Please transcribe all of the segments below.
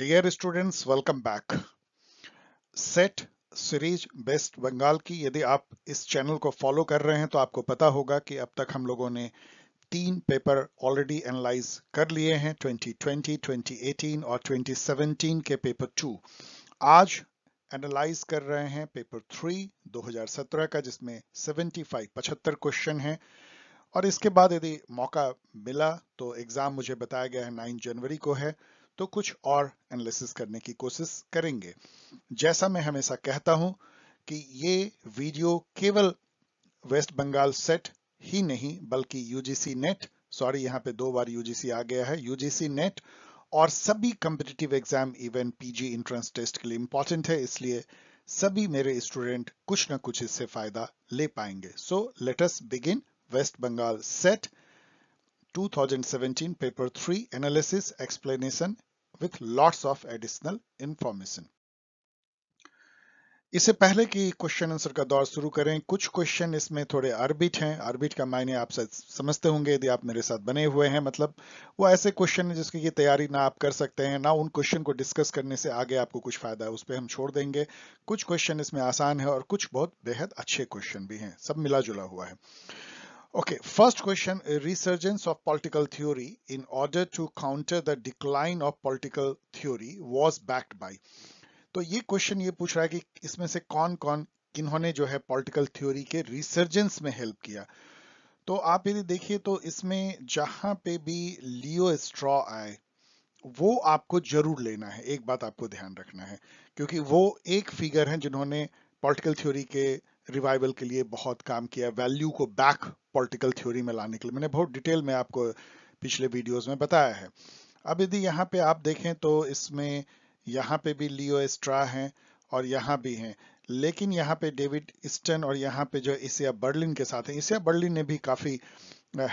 Dear students welcome back set series west Bengal की यदि आप इस चैनल को फॉलो कर रहे हैं तो आपको पता होगा कि अब तक हम लोगों ने तीन पेपर ऑलरेडी एनालाइज कर लिए हैं 2020, 2018 और 2017 के पेपर टू आज एनालाइज कर रहे हैं पेपर थ्री 2017 का जिसमें 75 पचहत्तर क्वेश्चन है और इसके बाद यदि मौका मिला तो एग्जाम मुझे बताया गया है नाइन जनवरी को है तो कुछ और एनालिसिस करने की कोशिश करेंगे जैसा मैं हमेशा कहता हूं कि ये वीडियो केवल वेस्ट बंगाल सेट ही नहीं बल्कि यूजीसी नेट सॉरी यहां पे दो बार यूजीसी आ गया है यूजीसी नेट और सभी competitive exam even PG entrance test के लिए इंपॉर्टेंट है इसलिए सभी मेरे स्टूडेंट कुछ ना कुछ इससे फायदा ले पाएंगे so let's begin west Bengal SET 2017 paper three analysis explanation with lots of additional information. इससे पहले कि क्वेश्चन आंसर का दौर शुरू करें कुछ क्वेश्चन इसमें थोड़े अर्बिट हैं अर्बिट का मायने आप समझते होंगे यदि आप मेरे साथ बने हुए हैं मतलब वो ऐसे क्वेश्चन हैं जिसकी तैयारी ना आप कर सकते हैं ना उन क्वेश्चन को डिस्कस करने से आगे आपको कुछ फायदा है उस पर हम छोड़ देंगे कुछ क्वेश्चन इसमें आसान है और कुछ बहुत बेहद अच्छे क्वेश्चन भी हैं सब मिला हुआ है Okay, first question, a resurgence of political theory in order to counter the decline of political theory was backed by. तो ये क्वेश्चन ये पूछ रहा है कि इसमें से कौन कौन किन्होंने जो है पॉलिटिकल थ्योरी के रिसर्जेंस में हेल्प किया तो आप यदि देखिए तो इसमें जहां पे भी लियो स्ट्रॉ आए वो आपको जरूर लेना है एक बात आपको ध्यान रखना है क्योंकि वो एक फिगर है जिन्होंने पॉलिटिकल थ्योरी के रिवाइवल के लिए बहुत काम किया वैल्यू को बैक पॉलिटिकल थ्योरी में लाने के लिए मैंने बहुत डिटेल में आपको पिछले वीडियोस में बताया है अब यदि यहाँ पे आप देखें तो इसमें यहाँ पे भी लियो एस्ट्रा हैं और यहाँ भी हैं लेकिन यहाँ पे डेविड इस्टन और यहाँ पे जो इसिया बर्लिन के साथ हैं इसिया बर्लिन ने भी काफ़ी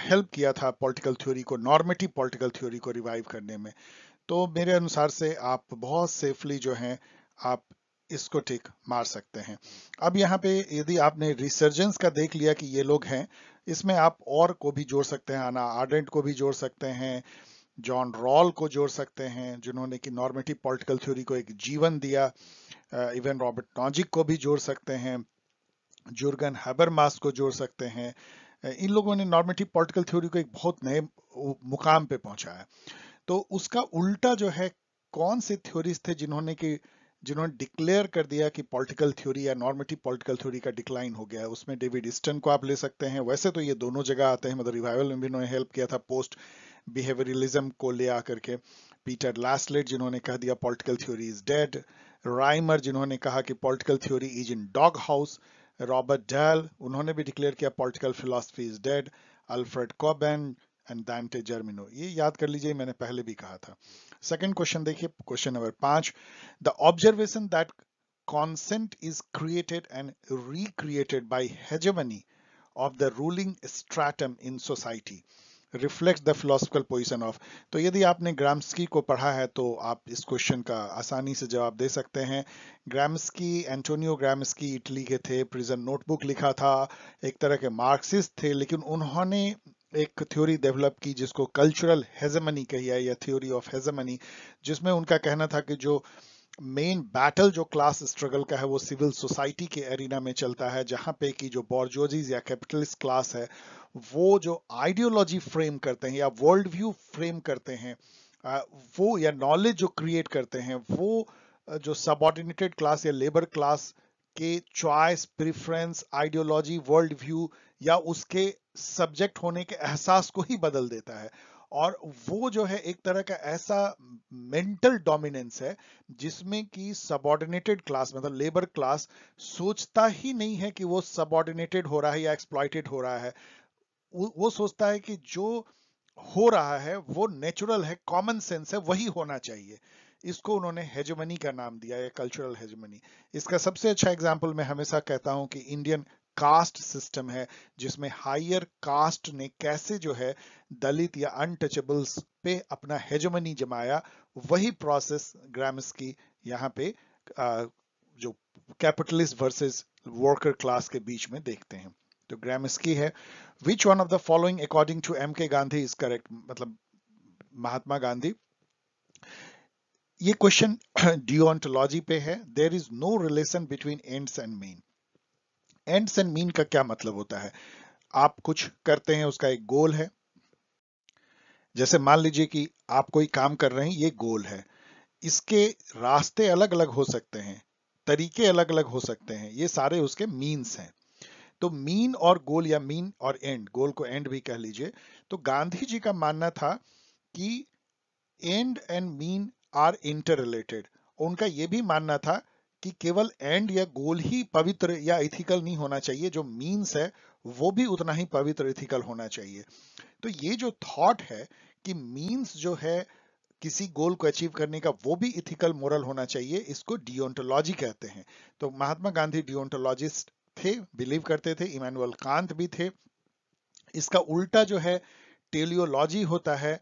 हेल्प किया था पॉलिटिकल थ्योरी को नॉर्मेटिव पॉलिटिकल थ्योरी को रिवाइव करने में तो मेरे अनुसार से आप बहुत सेफली जो हैं आप इसको टिक मार सकते हैं अब यहाँ पे यदि आपने रिसर्जेंस का देख लिया कि ये लोग हैं इसमें आप और को भी जोड़ सकते हैं आना आर्डेंट को भी जोड़ सकते हैं जॉन रॉल को जोड़ सकते हैं जिन्होंने कि नॉर्मेटिव पॉलिटिकल थ्योरी को एक जीवन दिया इवन रॉबर्ट नॉजिक को भी जोड़ सकते हैं जुर्गन हैबरमास को जोड़ सकते हैं uh, इन लोगों ने नॉर्मेटिव पॉलिटिकल थ्योरी को एक बहुत नए मुकाम पे पहुंचाया तो उसका उल्टा जो है कौन से थ्योरीज थे जिन्होंने कि जिन्होंने डिक्लेयर कर दिया कि पॉलिटिकल थ्योरी या नॉर्मेटिव पॉलिटिकल थ्योरी का डिक्लाइन हो गया है उसमें डेविड इस्टन को आप ले सकते हैं वैसे तो ये दोनों जगह आते हैं मतलब रिवाइवल में भी इन्होंने हेल्प किया था पोस्ट बिहेवियरलिज्म को ले आकर के पीटर लास्टलेट जिन्होंने कह दिया political theory is dead Rymer जिन्होंने कहा कि political theory is in doghouse Robert Dahl उन्होंने भी डिक्लेयर किया political philosophy is dead Alfred Cobban and Dante Germino ये याद कर लीजिए मैंने पहले भी कहा था सेकेंड क्वेश्चन देखिए क्वेश्चन नंबर पांच the observation that consent is created and recreated by hegemony of the ruling stratum in society reflect the philosophical position of तो यदि आपने ग्रामस्की को पढ़ा है तो आप इस क्वेश्चन का आसानी से जवाब दे सकते हैं ग्रामस्की एंटोनियो ग्रामस्की इटली के थे प्रिजन नोटबुक लिखा था एक तरह के मार्क्सिस्ट थे लेकिन उन्होंने एक थ्योरी डेवलप की जिसको कल्चरल हेजमनी कही है या थ्योरी ऑफ हेजमनी जिसमें उनका कहना था कि जो मेन बैटल जो क्लास स्ट्रगल का है वो सिविल सोसाइटी के एरिना में चलता है जहां पे कि जो बॉर्जोजीज या कैपिटलिस्ट क्लास है वो जो आइडियोलॉजी फ्रेम करते हैं या वर्ल्ड व्यू फ्रेम करते हैं वो या नॉलेज जो क्रिएट करते हैं वो जो सबॉर्डिनेटेड क्लास या लेबर क्लास के choice preference ideology world view या उसके सब्जेक्ट होने के एहसास को ही बदल देता है और वो जो है एक तरह का ऐसा मेंटल डोमिनेंस है जिसमें कि सबॉर्डिनेटेड क्लास मतलब लेबर क्लास सोचता ही नहीं है कि वो सबॉर्डिनेटेड हो रहा है या एक्सप्लॉयटेड हो रहा है वो सोचता है कि जो हो रहा है वो नेचुरल है कॉमन सेंस है वही होना चाहिए इसको उन्होंने हेजमनी का नाम दिया है कल्चरल हेजमनी इसका सबसे अच्छा एग्जाम्पल मैं हमेशा कहता हूं कि इंडियन कास्ट सिस्टम है जिसमें हायर कास्ट ने कैसे जो है दलित या अनटचेबल्स पे अपना हेजमनी जमाया वही प्रोसेस ग्रामस की यहाँ पे जो कैपिटलिस्ट वर्सेस वर्कर क्लास के बीच में देखते हैं तो की है which one of the following according to M K Gandhi is correct मतलब महात्मा गांधी ये क्वेश्चन डिओंटोलॉजी पे है there is no relation between ends and mean ends and mean का क्या मतलब होता है आप कुछ करते हैं उसका एक गोल है जैसे मान लीजिए कि आप कोई काम कर रहे हैं ये गोल है इसके रास्ते अलग अलग हो सकते हैं तरीके अलग अलग हो सकते हैं ये सारे उसके मीन्स हैं तो मीन और गोल या मीन और एंड गोल को एंड भी कह लीजिए तो गांधी जी का मानना था कि end end mean are interrelated उनका यह भी मानना था कि केवल एंड या गोल ही पवित्र या इथिकल नहीं होना चाहिए जो मीन्स है वो भी उतना ही पवित्र इथिकल होना चाहिए तो ये जो थॉट है कि मीन्स जो है किसी गोल को अचीव करने का वो भी इथिकल मोरल होना चाहिए इसको डिओंटोलॉजी कहते हैं तो महात्मा गांधी डिओंटोलॉजिस्ट थे बिलीव करते थे इमानुअल कांत भी थे इसका उल्टा जो है टेलियोलॉजी होता है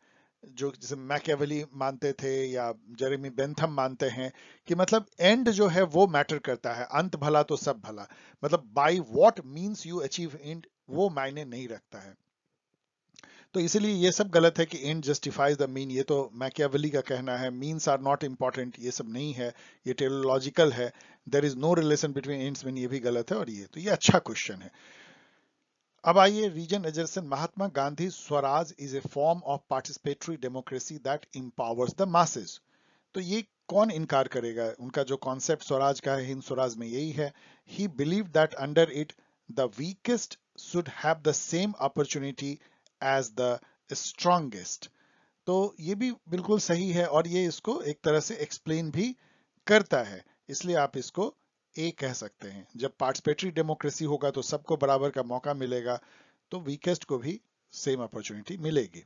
जो जैसे मैकेवली मानते थे या जेरेमी बेंथम मानते हैं कि मतलब एंड जो है वो मैटर करता है अंत भला तो सब भला मतलब by what means you achieve end वो मायने नहीं रखता है तो इसीलिए ये सब गलत है कि एंड जस्टिफाइज द मीन ये तो मैकेवली का कहना है मीन्स आर नॉट इम्पॉर्टेंट ये सब नहीं है ये टेलोलॉजिकल है there is no relation between ends mean ये भी गलत है और ये तो ये अच्छा क्वेश्चन है अब आइए reason assertion Mahatma Gandhi Swaraj is a form of participatory democracy that empowers the masses तो ये कौन इनकार करेगा उनका जो कॉन्सेप्ट स्वराज का है हिंद स्वराज में यही है he believe that under it the weakest should have the same opportunity as the strongest तो ये भी बिल्कुल सही है और ये इसको एक तरह से एक्सप्लेन भी करता है इसलिए आप इसको ए कह सकते हैं जब पार्टिसिपेटरी डेमोक्रेसी होगा तो सबको बराबर का मौका मिलेगा तो वीकेस्ट को भी सेम अपॉर्चुनिटी मिलेगी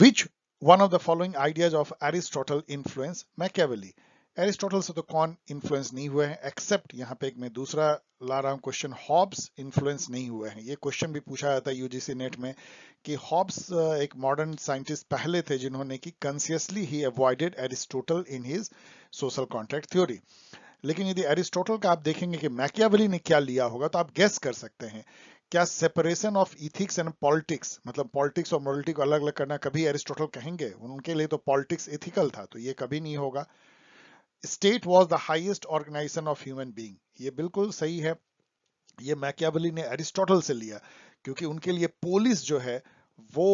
which one of the following ideas of Aristotle influence Machiavelli Aristotle से तो कौन इन्फ्लुएंस नहीं हुए हैं एक्सेप्ट यहाँ पे एक मैं दूसरा ला रहा हूँ क्वेश्चन हॉब्स इन्फ्लुएंस नहीं हुए हैं ये क्वेश्चन भी पूछा जाता है यूजीसी नेट में कि हॉब्स एक मॉडर्न साइंटिस्ट पहले थे जिन्होंने कि कंसियसली ही avoided Aristotle in his social contract theory लेकिन यदि एरिस्टोटल का आप देखेंगे कि मैकियावली ने क्या लिया होगा तो आप गैस कर सकते हैं क्या separation of ethics and politics मतलब पॉलिटिक्स और मॉरलिटी को अलग अलग करना कभी एरिस्टोटल कहेंगे उनके लिए तो पॉलिटिक्स इथिकल था तो ये कभी नहीं होगा state was the highest organisation of human being ये बिल्कुल सही है ये मैकियावली ने एरिस्टोटल से लिया क्योंकि उनके लिए पोलिस जो है वो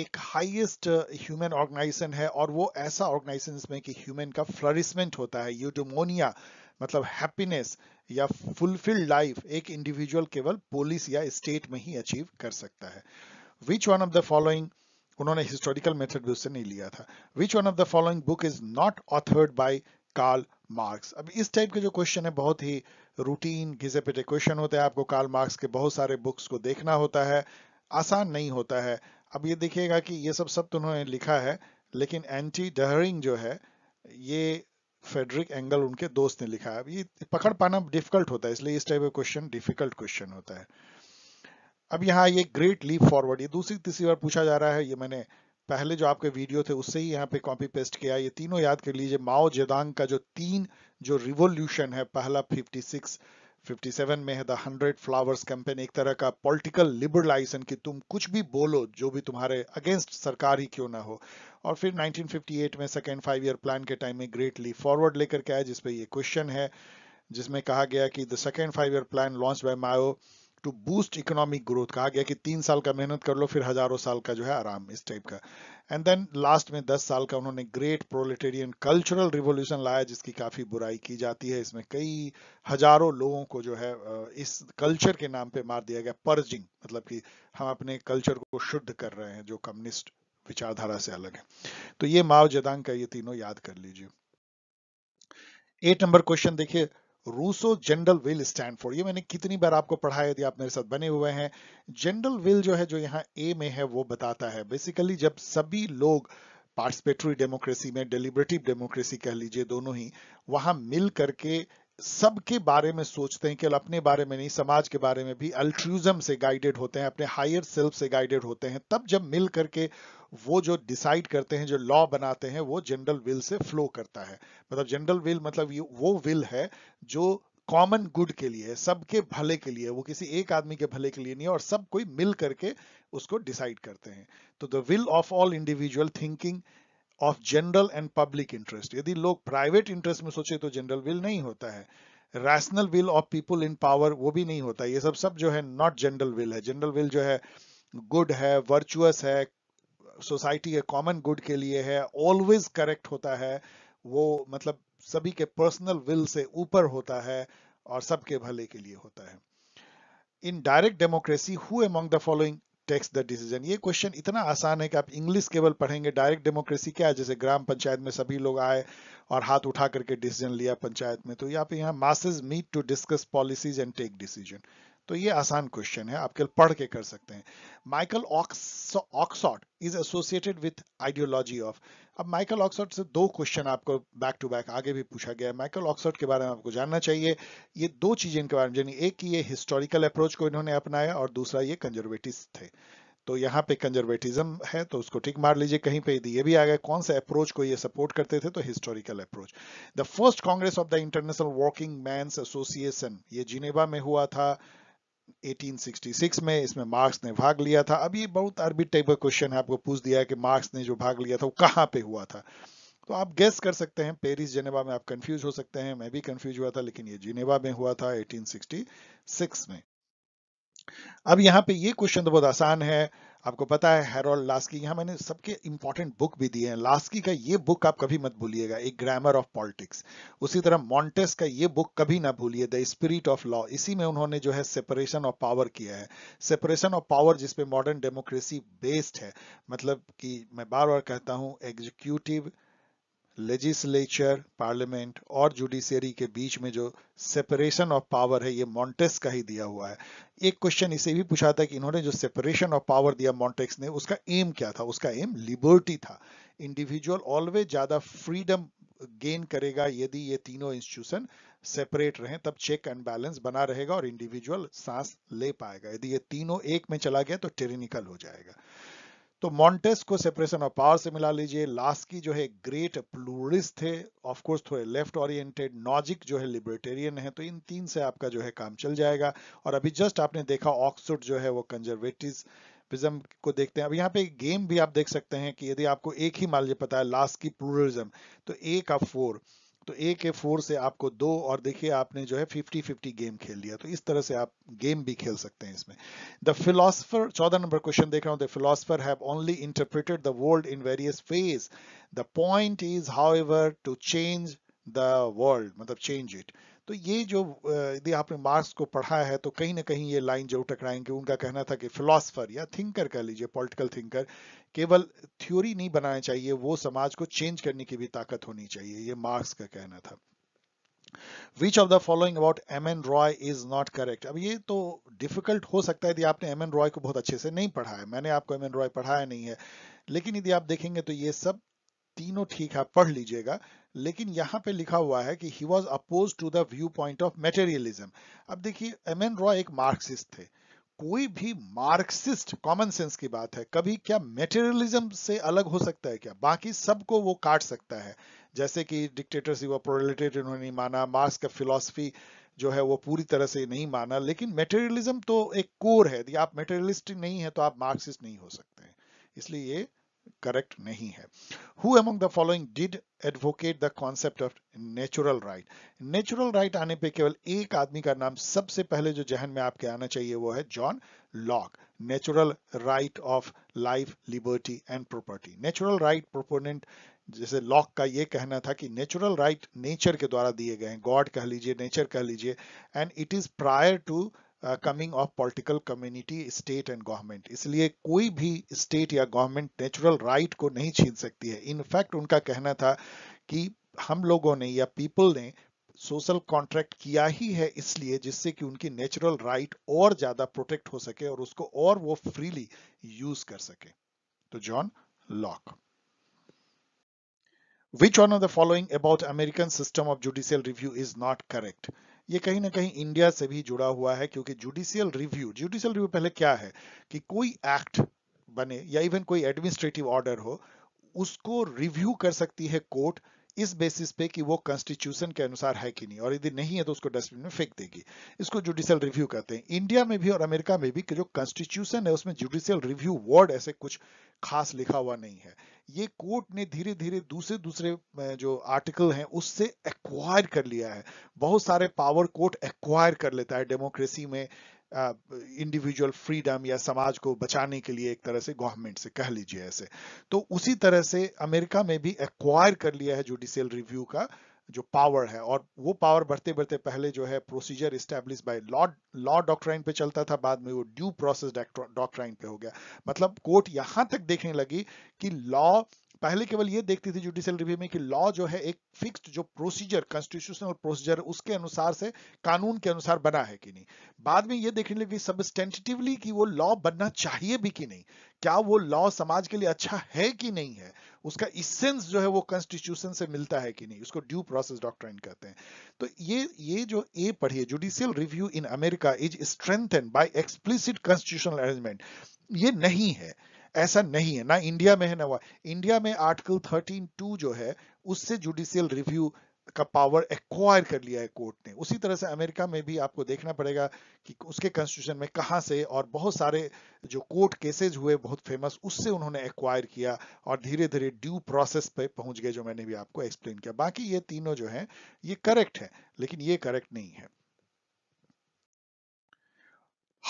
एक हाईएस्ट ह्यूमन ऑर्गेनाइजेशन है और वो ऐसा ऑर्गेनाइजेशन जिसमें कि ह्यूमन का फ्लरिशमेंट होता है यूडोमोनिया मतलब हैप्पीनेस या फुलफिल्ड लाइफ एक इंडिविजुअल केवल पोलिस या स्टेट में ही अचीव कर सकता है which one of the following उन्होंने हिस्टोरिकल मेथड भी उससे नहीं लिया था which one of the following book is not authored by Karl Marx अब इस टाइप के जो क्वेश्चन है बहुत ही रूटीन घिसे पिटे क्वेश्चन होते हैं आपको कार्ल मार्क्स के बहुत सारे बुक्स को देखना होता है आसान नहीं होता है अब ये देखिएगा कि ये सब तो उन्होंने लिखा है लेकिन एंटी डहरिंग जो है ये फेडरिक एंगल उनके दोस्त ने लिखा है अब ये पकड़ पाना डिफिकल्ट होता है इसलिए इस टाइप का क्वेश्चन डिफिकल्ट क्वेश्चन होता है अब यहाँ ये ग्रेट लीप फॉरवर्ड ये दूसरी तीसरी बार पूछा जा रहा है ये मैंने पहले जो आपके वीडियो थे उससे ही यहाँ पे कॉपी पेस्ट किया ये तीनों याद कर लीजिए माओ जेदांग का जो तीन जो रिवोल्यूशन है पहला फिफ्टी 57 में है द हंड्रेड फ्लावर्स कैंपेन एक तरह का पॉलिटिकल लिबरलाइजेशन कि तुम कुछ भी बोलो जो भी तुम्हारे अगेंस्ट सरकार ही क्यों ना हो और फिर 1958 में सेकेंड फाइव ईयर प्लान के टाइम में ग्रेटली फॉरवर्ड लेकर के आया जिसपे ये क्वेश्चन है जिसमें कहा गया कि the second five year plan launch by Mao to boost economic growth कहा गया कि तीन साल का मेहनत कर लो फिर हजारों साल का जो है आराम इस टाइप का एंड देन लास्ट में दस साल का उन्होंने ग्रेट प्रोलेटेरियन कल्चरल रिवोल्यूशन लाया जिसकी काफी बुराई की जाती है इसमें कई हजारों लोगों को जो है इस कल्चर के नाम पे मार दिया गया पर्जिंग मतलब कि हम अपने कल्चर को शुद्ध कर रहे हैं जो कम्युनिस्ट विचारधारा से अलग है तो ये माओ जदांग का ये तीनों याद कर लीजिए एट नंबर क्वेश्चन देखिए Rousseau general will stand for ये मैंने कितनी बार आपको पढ़ाया यदि आप मेरे साथ बने हुए हैं जनरल विल जो है जो यहाँ ए में है वो बताता है बेसिकली जब सभी लोग पार्टिसिपेटरी डेमोक्रेसी में डेलिब्रेटिव डेमोक्रेसी कह लीजिए दोनों ही वहां मिल करके सबके बारे में सोचते हैं केवल अपने बारे में नहीं समाज के बारे में भी अल्ट्रूजम से गाइडेड होते हैं अपने हायर सेल्फ से गाइडेड होते हैं तब जब मिल करके वो जो डिसाइड करते हैं जो लॉ बनाते हैं वो जनरल विल से फ्लो करता है मतलब जनरल विल मतलब वो विल है जो कॉमन गुड के लिए सबके भले के लिए वो किसी एक आदमी के भले के लिए नहीं है और सब कोई मिल करके उसको डिसाइड करते हैं तो the will of all individual thinking of general and public interest यदि लोग प्राइवेट इंटरेस्ट में सोचे तो जनरल विल नहीं होता है rational will of people in power वो भी नहीं होता ये सब सब जो है नॉट जनरल विल है जनरल विल जो है गुड है वर्चुअस है सोसाइटी के कॉमन गुड के लिए है ऑलवेज करेक्ट होता है वो मतलब सभी के पर्सनल विल से ऊपर होता है और सबके भले के लिए होता है in direct democracy who among the following takes the decision ये क्वेश्चन इतना आसान है कि आप इंग्लिश केवल पढ़ेंगे डायरेक्ट डेमोक्रेसी क्या है जैसे ग्राम पंचायत में सभी लोग आए और हाथ उठा करके डिसीजन लिया पंचायत में तो यहाँ पे यहाँ masses meet to discuss policies and take decision तो ये आसान क्वेश्चन है आप केवल पढ़ के कर सकते हैं Michael Oaks Oakeshott is associated with ideology of अब माइकल ऑक्सफर्ड से दो क्वेश्चन आपको बैक टू बैक आगे भी पूछा गया है माइकल ऑक्सफर्ड के बारे में आपको जानना चाहिए ये दो चीजें इनके बारे में जानी एक ये हिस्टोरिकल अप्रोच को इन्होंने अपनाया और दूसरा ये कंजर्वेटिव थे तो यहाँ पे कंजर्वेटिज्म है तो उसको ठीक मार लीजिए कहीं पे ये भी आ गया कौन सा अप्रोच को ये सपोर्ट करते थे तो historical approach the first congress of the international working man association ये जिनेवा में हुआ था 1866 में इसमें मार्क्स ने भाग लिया था अब ये बहुत टाइप का क्वेश्चन है आपको पूछ दिया है कि मार्क्स ने जो भाग लिया था वो कहाँ पे हुआ था तो आप गैस कर सकते हैं पेरिस जेनेवा में आप कंफ्यूज हो सकते हैं मैं भी कंफ्यूज हुआ था लेकिन ये जिनेवा में हुआ था 1866 में अब यहाँ पे ये क्वेश्चन तो बहुत आसान है आपको पता है हेरोल्ड लास्की यहाँ मैंने सबके इंपॉर्टेंट बुक भी दिए हैं लास्की का ये बुक आप कभी मत भूलिएगा एक ग्रामर ऑफ पॉलिटिक्स उसी तरह मॉन्टेस का ये बुक कभी ना भूलिए द स्पिरिट ऑफ लॉ इसी में उन्होंने जो है सेपरेशन ऑफ पावर किया है सेपरेशन ऑफ पावर जिसपे मॉडर्न डेमोक्रेसी बेस्ड है मतलब कि मैं बार बार कहता हूँ एग्जीक्यूटिव लेजिस्लेचर पार्लियामेंट और जुडिशियरी के बीच में जो सेपरेशन ऑफ पावर है ये मॉन्टेक्स का ही दिया हुआ है एक क्वेश्चन इसे भी पूछा था कि इन्होंने जो सेपरेशन ऑफ पावर दिया मॉन्टेक्स ने उसका एम क्या था उसका एम लिबर्टी था इंडिविजुअल ऑलवेज ज्यादा फ्रीडम गेन करेगा यदि ये तीनों इंस्टीट्यूशन सेपरेट रहें तब चेक एंड बैलेंस बना रहेगा और इंडिविजुअल सांस ले पाएगा यदि ये तीनों एक में चला गया तो टेरिनिकल हो जाएगा तो मॉन्टेस को सेपरेशन ऑफ पावर से मिला लीजिए लास्की जो है ग्रेट प्लूरिस थे ऑफ कोर्स थोड़े लेफ्ट ओरिएंटेड नॉजिक जो है लिबरेटेरियन है तो इन तीन से आपका जो है काम चल जाएगा और अभी जस्ट आपने देखा ऑक्सफोर्ड जो है वो कंजर्वेटिव को देखते हैं अब यहाँ पे गेम भी आप देख सकते हैं कि यदि आपको एक ही मान लीजिए पता है लास्ट की प्लूरलिज्म तो एक का फोर तो ए के फोर से आपको दो और देखिए आपने जो है फिफ्टी फिफ्टी गेम खेल लिया तो इस तरह से आप गेम भी खेल सकते हैं इसमें द फिलोसफर चौदह नंबर क्वेश्चन देख रहा हूँ the philosopher have only interpreted the world in various phase the point is however to change the world मतलब चेंज इट तो ये जो यदि आपने मार्क्स को पढ़ा है तो कहीं ना कहीं ये लाइन जरूर टकराएंगे उनका कहना था कि फिलोसफर या थिंकर कह लीजिए पॉलिटिकल थिंकर केवल थ्योरी नहीं बनाना चाहिए वो समाज को चेंज करने की भी ताकत होनी चाहिए ये मार्क्स का कहना था which of the following about M N Roy is not correct अब ये तो डिफिकल्ट हो सकता है यदि आपने एम एन रॉय को बहुत अच्छे से नहीं पढ़ा है मैंने आपको एम एन रॉय पढ़ाया नहीं है लेकिन यदि आप देखेंगे तो ये सब तीनों ठीक है पढ़ लीजिएगा लेकिन यहाँ पे लिखा हुआ है कि he was oppose to the view point of materialism अब देखिए एम एन रॉय एक मार्क्सिस्ट थे कोई भी मार्क्सिस्ट कॉमन सेंस की बात है कभी क्या मेटेरियलिज्म से अलग हो सकता है क्या बाकी सबको वो काट सकता है जैसे कि डिक्टेटर से वो प्रोलिटेट इन्होंने नहीं माना मार्क्स का फिलोसफी जो है वो पूरी तरह से नहीं माना लेकिन मेटेरियलिज्म तो एक कोर है यदि आप मेटेरियलिस्ट नहीं है तो आप मार्क्सिस्ट नहीं हो सकते इसलिए ये करेक्ट नहीं है who among the following did advocate the concept of natural right natural right आने पे केवल एक आदमी का नाम सबसे पहले जो जहन में आपके आना चाहिए वो है John Locke natural right of life liberty and property natural right proponent जैसे लॉक का ये कहना था कि नेचुरल राइट नेचर के द्वारा दिए गए हैं गॉड कह लीजिए नेचर कह लीजिए and it is prior to coming of political community state and government इसलिए कोई भी स्टेट या गवर्नमेंट नेचुरल राइट को नहीं छीन सकती है इनफैक्ट उनका कहना था कि हम लोगों ने या पीपल ने सोशल कॉन्ट्रैक्ट किया ही है इसलिए जिससे कि उनकी नेचुरल राइट और ज्यादा प्रोटेक्ट हो सके और उसको और वो फ्रीली यूज कर सके तो John Locke which one of the following about American system of judicial review is not correct ये कहीं ना कहीं इंडिया से भी जुड़ा हुआ है क्योंकि जुडिशियल रिव्यू जुडिशियल रिव्यू पहले क्या है कि कोई एक्ट बने या इवन कोई एडमिनिस्ट्रेटिव ऑर्डर हो उसको रिव्यू कर सकती है कोर्ट इस बेसिस पे कि वो कॉन्स्टिट्यूशन के अनुसार है कि नहीं और यदि नहीं है तो उसको डस्टबिन में फेंक देगी इसको जुडिशियल रिव्यू कहते हैं इंडिया में भी और अमेरिका में भी कि जो कॉन्स्टिट्यूशन है उसमें जुडिशियल रिव्यू वर्ड ऐसे कुछ खास लिखा हुआ नहीं है ये कोर्ट ने धीरे धीरे दूसरे दूसरे जो आर्टिकल हैं उससे एक्वायर कर लिया है बहुत सारे पावर कोर्ट एक्वायर कर लेता है डेमोक्रेसी में इंडिविजुअल फ्रीडम या समाज को बचाने के लिए एक तरह से गवर्नमेंट से कह लीजिए ऐसे तो उसी तरह से अमेरिका में भी एक्वायर कर लिया है जुडिशियल रिव्यू का जो पावर है और वो पावर बढ़ते बढ़ते पहले जो है procedure establish by law law doctrine पे चलता था बाद में वो ड्यू प्रोसेस डॉक्ट्राइन पे हो गया मतलब कोर्ट यहां तक देखने लगी कि लॉ पहले केवल ये देखती थी जुडिशियल रिव्यू में कि लॉ जो है एक फिक्स्ड जो प्रोसीजर कॉन्स्टिट्यूशनल प्रोसीजर उसके अनुसार से कानून के अनुसार बना है कि नहीं बाद में ये देखने लगी सबस्टेंटिवली कि वो लॉ बनना चाहिए भी कि नहीं क्या वो लॉ समाज के लिए अच्छा है कि नहीं है उसका इसेंस जो है वो कॉन्स्टिट्यूशन से मिलता है कि नहीं उसको ड्यू प्रोसेस डॉक्ट्राइन कहते हैं तो ये ये जो ए पढ़िए judicial review in America is strengthen by explicit constitutional arrangement ये नहीं है ऐसा नहीं है ना इंडिया में है ना हुआ इंडिया में आर्टिकल थर्टीन टू जो है उससे जुडिशियल रिव्यू का पावर एक्वायर कर लिया है कोर्ट ने उसी तरह से अमेरिका में भी आपको देखना पड़ेगा कि उसके कॉन्स्टिट्यूशन में कहा से और बहुत सारे जो कोर्ट केसेज हुए बहुत फेमस उससे उन्होंने एक्वायर किया और धीरे धीरे ड्यू प्रोसेस पे पहुंच गए जो मैंने भी आपको एक्सप्लेन किया बाकी ये तीनों जो है ये करेक्ट है लेकिन ये करेक्ट नहीं है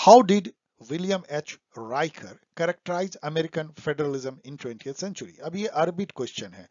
how did William H Riker characterise American federalism in twenty century अब ये अरबिट क्वेश्चन है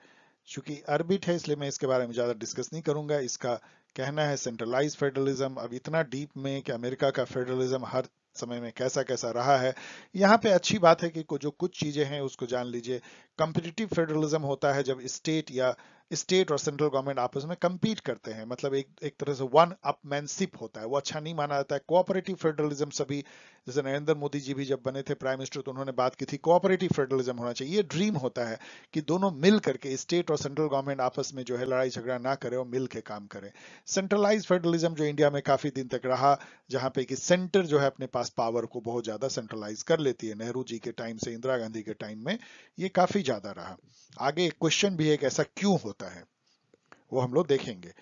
चूंकि अरबिट है इसलिए मैं इसके बारे में ज्यादा डिस्कस नहीं करूंगा इसका कहना है सेंट्रलाइज फेडरलिज्म अब इतना डीप में कि अमेरिका का फेडरलिज्म हर समय में कैसा कैसा रहा है यहाँ पे अच्छी बात है कि जो कुछ चीजें हैं उसको जान लीजिए कंपिटिटिव फेडरलिज्म होता है जब स्टेट या स्टेट और सेंट्रल गवर्नमेंट आपस में कम्पीट करते हैं मतलब एक एक तरह से वन अपमैनशिप होता है वो अच्छा नहीं माना जाता है कोऑपरेटिव फेडरलिज्म सभी जैसे नरेंद्र मोदी जी भी जब बने थे प्राइम मिनिस्टर तो उन्होंने बात की थी कोऑपरेटिव फेडरलिज्म होना चाहिए ये ड्रीम होता है कि दोनों मिल करके स्टेट और सेंट्रल गवर्नमेंट आपस में जो है लड़ाई झगड़ा ना करे और मिल के काम करें सेंट्रलाइज फेडरलिज्म जो इंडिया में काफी दिन तक रहा जहां पे कि सेंटर जो है अपने पास पावर को बहुत ज्यादा सेंट्रलाइज कर लेती है नेहरू जी के टाइम से इंदिरा गांधी के टाइम में ये काफी काफी ज्यादा रहा आगे एक क्वेश्चन भी है कि ऐसा क्यों होता है वो हम लोग देखेंगे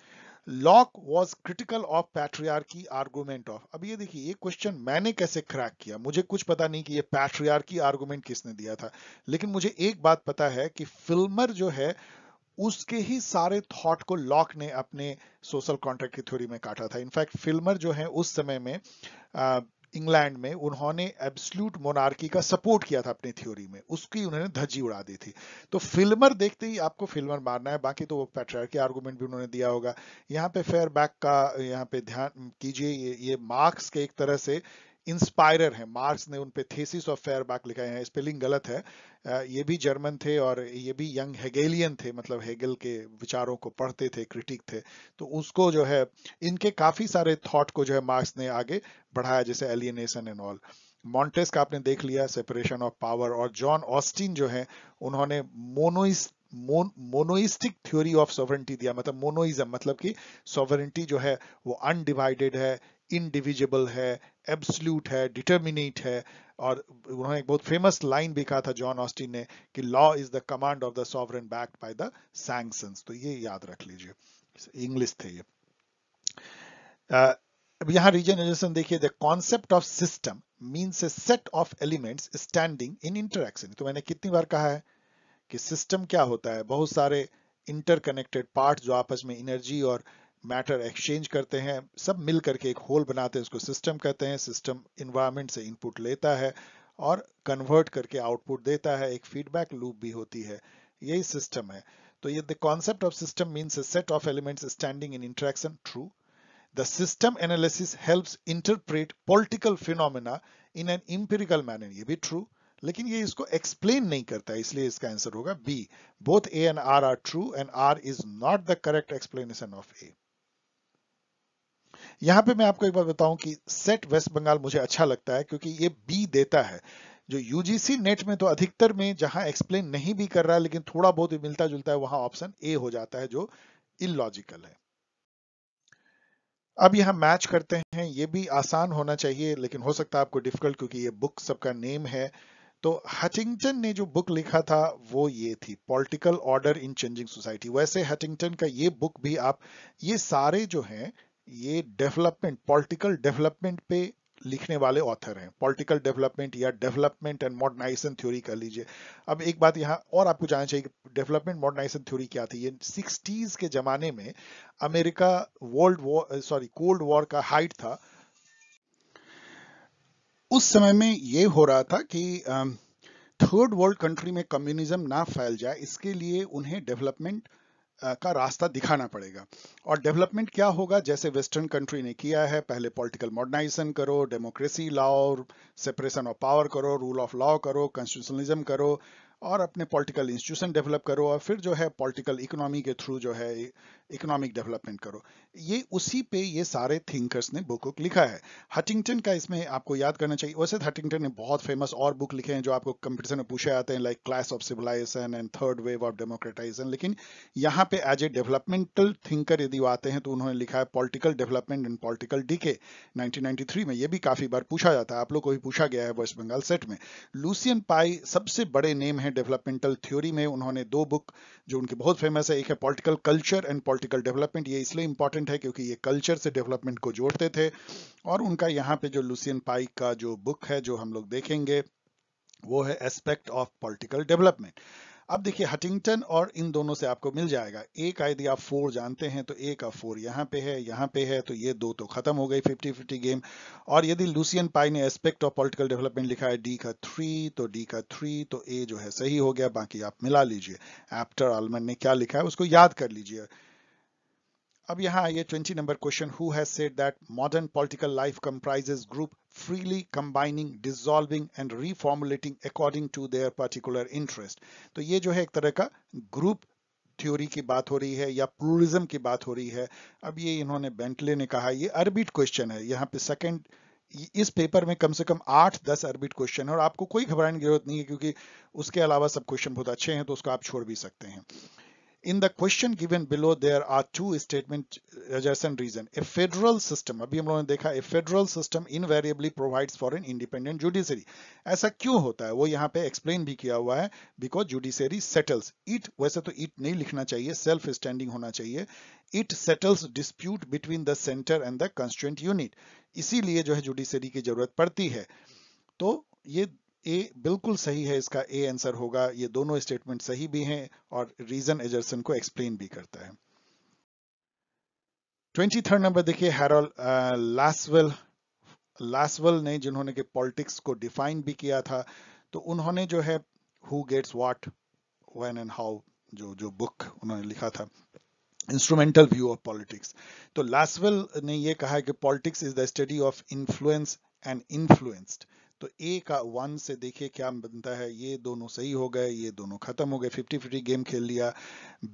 Locke was critical of patriarch की आर्गूमेंट ऑफ अब ये देखिए ये क्वेश्चन मैंने कैसे क्रैक किया मुझे कुछ पता नहीं कि ये पैट्रियार की आर्गूमेंट किसने दिया था लेकिन मुझे एक बात पता है कि फिल्मर जो है उसके ही सारे थॉट को लॉक ने अपने सोशल कॉन्ट्रैक्ट की थ्योरी में काटा था इनफैक्ट फिल्मर जो है उस समय में इंग्लैंड में उन्होंने एब्सलूट मोनार्की का सपोर्ट किया था अपनी थ्योरी में उसकी उन्होंने धज्जी उड़ा दी थी तो फिल्मर देखते ही आपको फिल्मर मारना है बाकी तो वो पैट्रार के आर्गूमेंट भी उन्होंने दिया होगा यहाँ पे फेयर बैक का यहाँ पे ध्यान कीजिए ये, ये मार्क्स के एक तरह से इंस्पायरर हैं मार्क्स ने उन पे थीसिस ऑफ फेयरबाक लिखा है स्पेलिंग गलत है ये भी जर्मन थे और ये भी यंग हेगेलियन थे मतलब हेगल के विचारों को पढ़ते थे क्रिटिक थे तो उसको जो है इनके काफ़ी सारे थॉट को जो है मार्क्स ने आगे बढ़ाया जैसे एलियनेशन एंड ऑल मॉन्टेस का आपने देख लिया सेपरेशन ऑफ पावर और जॉन ऑस्टिन जो है उन्होंने monoist monoistic theory of sovereignty दिया मतलब मोनोइज्म मतलब कि सॉवरेंटी जो है वो अनडिवाइडेड है इनडिविजिबल है एब्सल्यूट है डिटर्मिनेट है और उन्होंने एक बहुत फेमस लाइन भी कहा था जॉन ऑस्टिन ने कि law is the command of the sovereign backed by the sanction तो ये याद रख लीजिए इंग्लिश थे ये uh, अब यहाँ रीजनरेशन देखिए the concept of system means a set of elements standing in interaction तो मैंने कितनी बार कहा है कि सिस्टम क्या होता है बहुत सारे इंटरकनेक्टेड पार्ट जो आपस में एनर्जी और मैटर एक्सचेंज करते हैं सब मिल करके एक होल बनाते हैं उसको सिस्टम कहते हैं सिस्टम इन्वायरमेंट से इनपुट लेता है और कन्वर्ट करके आउटपुट देता है एक फीडबैक लूप भी होती है यही सिस्टम है तो ये the concept of system means a set of elements standing in interaction true the system analysis helps interpret political phenomena in an empirical manner ये भी ट्रू लेकिन ये इसको एक्सप्लेन नहीं करता है, इसलिए इसका आंसर होगा B both A and R R true and R is not the correct explanation of A यहाँ पे मैं आपको एक बार बताऊं कि सेट वेस्ट बंगाल मुझे अच्छा लगता है क्योंकि ये बी देता है जो यूजीसी नेट में तो अधिकतर में जहां एक्सप्लेन नहीं भी कर रहा है लेकिन थोड़ा बहुत मिलता जुलता है वहां ऑप्शन ए हो जाता है जो इलॉजिकल है अब यहाँ मैच करते हैं ये भी आसान होना चाहिए लेकिन हो सकता है आपको डिफिकल्ट क्योंकि ये बुक सबका नेम है तो हचिंगटन ने जो बुक लिखा था वो ये थी political order in changing society वैसे हचिंगटन का ये बुक भी आप ये सारे जो हैं ये डेवलपमेंट पॉलिटिकल डेवलपमेंट पे लिखने वाले ऑथर हैं पॉलिटिकल डेवलपमेंट या डेवलपमेंट एंड मॉडर्नाइजेशन थ्योरी कर लीजिए अब एक बात यहाँ और आपको जानना चाहिए कि डेवलपमेंट मॉडर्नाइजेशन थ्योरी क्या थी ये सिक्सटीज के जमाने में America world war sorry cold war का हाइट था उस समय में ये हो रहा था कि थर्ड वर्ल्ड कंट्री में कम्युनिज्म ना फैल जाए इसके लिए उन्हें डेवलपमेंट का रास्ता दिखाना पड़ेगा और डेवलपमेंट क्या होगा जैसे वेस्टर्न कंट्री ने किया है पहले पॉलिटिकल मॉडर्नाइजेशन करो डेमोक्रेसी लाओ सेपरेशन ऑफ पावर करो रूल ऑफ लॉ करो कॉन्स्टिट्यूशनलिज्म करो और अपने पॉलिटिकल इंस्टीट्यूशन डेवलप करो और फिर जो है पॉलिटिकल इकोनॉमी के थ्रू जो है इकोनॉमिक डेवलपमेंट करो ये उसी पे ये सारे थिंकर्स ने बुक बुक लिखा है हटिंगटन का इसमें आपको याद करना चाहिए वैसे हटिंगटन ने बहुत फेमस और बुक लिखे हैं जो आपको कंपटीशन में पूछे आते हैं like class of civilisation and third wave of democratisation लेकिन यहाँ पे एज ए डेवलपमेंटल थिंकर यदि आते हैं तो उन्होंने लिखा है political development and political decay 1993 में ये भी काफी बार पूछा जाता है आप लोग को भी पूछा गया है वेस्ट बंगाल सेट में लूसियन पाई सबसे बड़े नेम है हैं डेवलपमेंटल थ्योरी में उन्होंने दो बुक जो उनकी बहुत फेमस है एक है political culture and political development ये इसलिए इंपॉर्टेंट है क्योंकि ये कल्चर से डेवलपमेंट को जोड़ते थे और उनका यहाँ पे जो लुसियन पाई का जो बुक है जो हम लोग देखेंगे वो है एस्पेक्ट ऑफ पॉलिटिकल डेवलपमेंट अब देखिए हटिंगटन और इन दोनों से आपको मिल जाएगा ए का यदि आप फोर जानते हैं तो ए का फोर यहाँ पे है यहाँ पे है तो ये दो तो खत्म हो गई फिफ्टी फिफ्टी गेम और यदि लूसियन पाई ने एस्पेक्ट ऑफ पॉलिटिकल डेवलपमेंट लिखा है डी का थ्री तो डी का थ्री तो ए जो है सही हो गया बाकी आप मिला लीजिए एप्टर आलमन ने क्या लिखा है उसको याद कर लीजिए अब यहाँ आइए 20 number question who has said that modern political life comprises group freely combining, dissolving and reformulating according to their particular interest. तो ये जो है एक तरह का ग्रुप थ्योरी की बात हो रही है या प्लूरिज्म की बात हो रही है अब ये इन्होंने बेंटले ने कहा ये अरबिट क्वेश्चन है यहाँ पे सेकेंड इस पेपर में कम से कम आठ दस अरबिट क्वेश्चन है और आपको कोई घबराने की जरूरत नहीं है क्योंकि उसके अलावा सब क्वेश्चन बहुत अच्छे हैं तो उसको आप छोड़ भी सकते हैं In the question given below, there are two statement adjacent reason. A federal system, abhi hum लोगों ne dekha a federal system invariably provides for an independent judiciary. aisa kyu hota hai wo yahan pe explain bhi kiya hua hai because judiciary settles. It वैसे तो it nahi likhna chahiye self standing hona chahiye It settles dispute between the center and the constituent unit. isiliye jo hai judiciary ki zarurat padti hai to ये ए बिल्कुल सही है इसका A answer होगा ये दोनों स्टेटमेंट सही भी हैं और रीजन एजर्सन को एक्सप्लेन भी करता है ट्वेंटी थर्ड नंबर देखिए हैरल लास्वेल लास्वेल ने जिन्होंने के पॉलिटिक्स को डिफाइन भी किया था तो उन्होंने जो है who gets what when and how जो जो बुक उन्होंने लिखा था इंस्ट्रूमेंटल व्यू ऑफ पॉलिटिक्स तो लासवेल ने ये कहा है कि politics is the study of influence and influenced तो ए का वन से देखिए क्या बनता है ये दोनों सही हो गए ये दोनों खत्म हो गए फिफ्टी फिफ्टी गेम खेल लिया